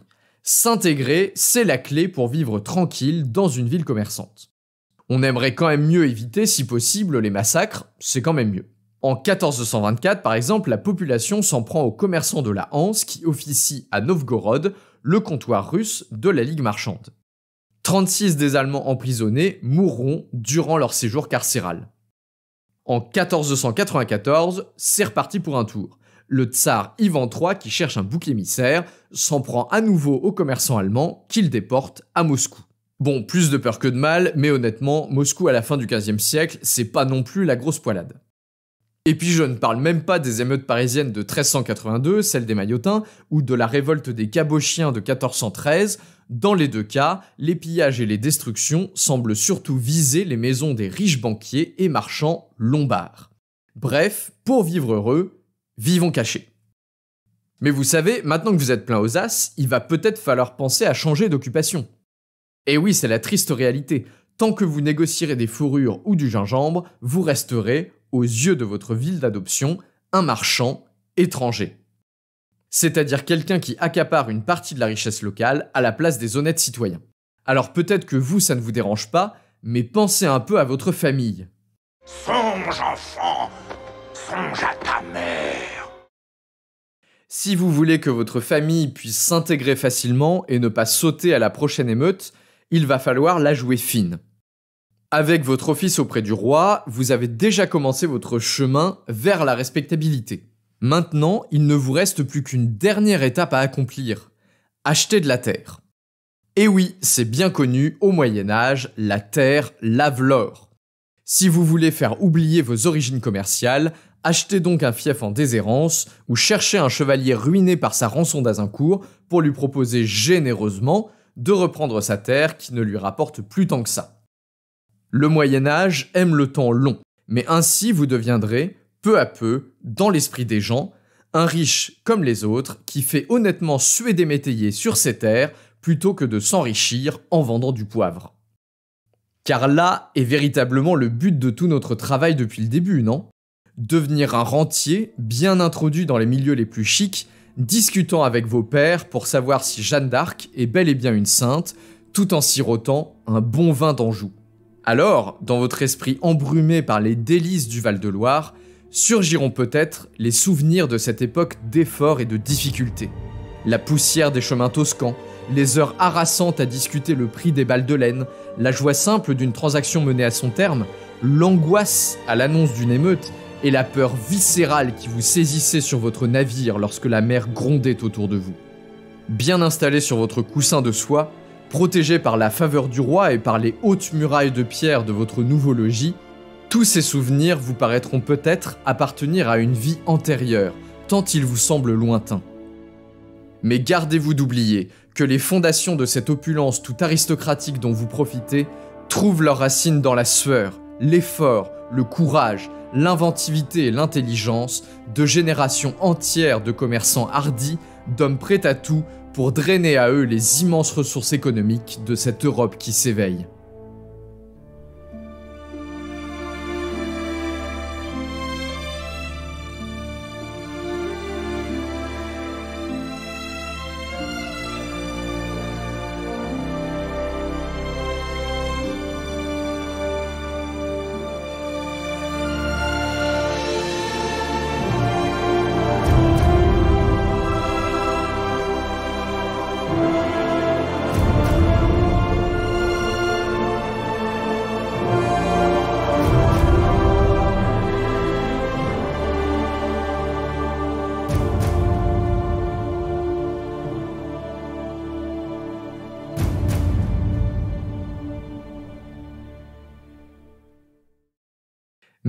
S'intégrer, c'est la clé pour vivre tranquille dans une ville commerçante. On aimerait quand même mieux éviter, si possible, les massacres, c'est quand même mieux. En 1424, par exemple, la population s'en prend aux commerçants de la Hanse qui officient à Novgorod, le comptoir russe de la Ligue marchande. 36 des Allemands emprisonnés mourront durant leur séjour carcéral. En 1494, c'est reparti pour un tour. Le tsar Ivan III, qui cherche un bouc émissaire, s'en prend à nouveau aux commerçants allemands qu'il déporte à Moscou. Bon, plus de peur que de mal, mais honnêtement, Moscou à la fin du XVe siècle, c'est pas non plus la grosse poilade. Et puis je ne parle même pas des émeutes parisiennes de 1382, celles des Maillotins, ou de la révolte des Cabochiens de 1413. Dans les deux cas, les pillages et les destructions semblent surtout viser les maisons des riches banquiers et marchands lombards. Bref, pour vivre heureux, Vivons cachés. Mais vous savez, maintenant que vous êtes plein aux as, il va peut-être falloir penser à changer d'occupation. Et eh oui, c'est la triste réalité. Tant que vous négocierez des fourrures ou du gingembre, vous resterez, aux yeux de votre ville d'adoption, un marchand étranger. C'est-à-dire quelqu'un qui accapare une partie de la richesse locale à la place des honnêtes citoyens. Alors peut-être que vous, ça ne vous dérange pas, mais pensez un peu à votre famille. Songe, enfant si vous voulez que votre famille puisse s'intégrer facilement et ne pas sauter à la prochaine émeute, il va falloir la jouer fine. Avec votre office auprès du roi, vous avez déjà commencé votre chemin vers la respectabilité. Maintenant, il ne vous reste plus qu'une dernière étape à accomplir. Acheter de la terre. Et oui, c'est bien connu, au Moyen Âge, la terre lave l'or. Si vous voulez faire oublier vos origines commerciales, Achetez donc un fief en déshérence ou cherchez un chevalier ruiné par sa rançon d'Azincourt pour lui proposer généreusement de reprendre sa terre qui ne lui rapporte plus tant que ça. Le Moyen Âge aime le temps long, mais ainsi vous deviendrez, peu à peu, dans l'esprit des gens, un riche comme les autres qui fait honnêtement suer des métayers sur ses terres plutôt que de s'enrichir en vendant du poivre. Car là est véritablement le but de tout notre travail depuis le début, non devenir un rentier bien introduit dans les milieux les plus chics, discutant avec vos pères pour savoir si Jeanne d'Arc est bel et bien une sainte, tout en sirotant un bon vin d'Anjou. Alors, dans votre esprit embrumé par les délices du Val-de-Loire, surgiront peut-être les souvenirs de cette époque d'efforts et de difficultés. La poussière des chemins toscans, les heures harassantes à discuter le prix des balles de laine, la joie simple d'une transaction menée à son terme, l'angoisse à l'annonce d'une émeute et la peur viscérale qui vous saisissait sur votre navire lorsque la mer grondait autour de vous. Bien installé sur votre coussin de soie, protégé par la faveur du roi et par les hautes murailles de pierre de votre nouveau logis, tous ces souvenirs vous paraîtront peut-être appartenir à une vie antérieure, tant ils vous semblent lointains. Mais gardez-vous d'oublier que les fondations de cette opulence tout aristocratique dont vous profitez trouvent leurs racines dans la sueur, l'effort, le courage, l'inventivité et l'intelligence de générations entières de commerçants hardis, d'hommes prêts à tout pour drainer à eux les immenses ressources économiques de cette Europe qui s'éveille.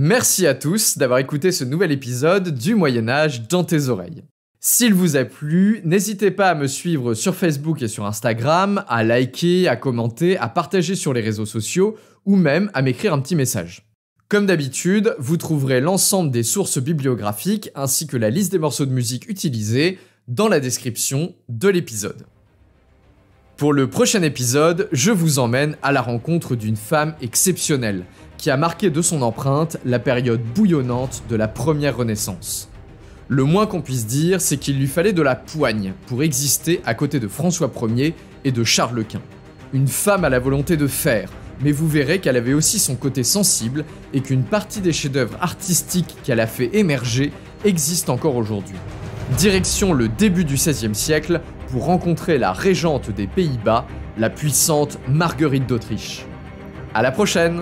Merci à tous d'avoir écouté ce nouvel épisode du Moyen Âge dans tes oreilles. S'il vous a plu, n'hésitez pas à me suivre sur Facebook et sur Instagram, à liker, à commenter, à partager sur les réseaux sociaux ou même à m'écrire un petit message. Comme d'habitude, vous trouverez l'ensemble des sources bibliographiques ainsi que la liste des morceaux de musique utilisés dans la description de l'épisode. Pour le prochain épisode, je vous emmène à la rencontre d'une femme exceptionnelle, qui a marqué de son empreinte la période bouillonnante de la première Renaissance. Le moins qu'on puisse dire, c'est qu'il lui fallait de la poigne pour exister à côté de François Ier et de Charles Quint. Une femme à la volonté de faire, mais vous verrez qu'elle avait aussi son côté sensible et qu'une partie des chefs-d'œuvre artistiques qu'elle a fait émerger existent encore aujourd'hui. Direction le début du XVIe siècle pour rencontrer la régente des Pays-Bas, la puissante Marguerite d'Autriche. À la prochaine!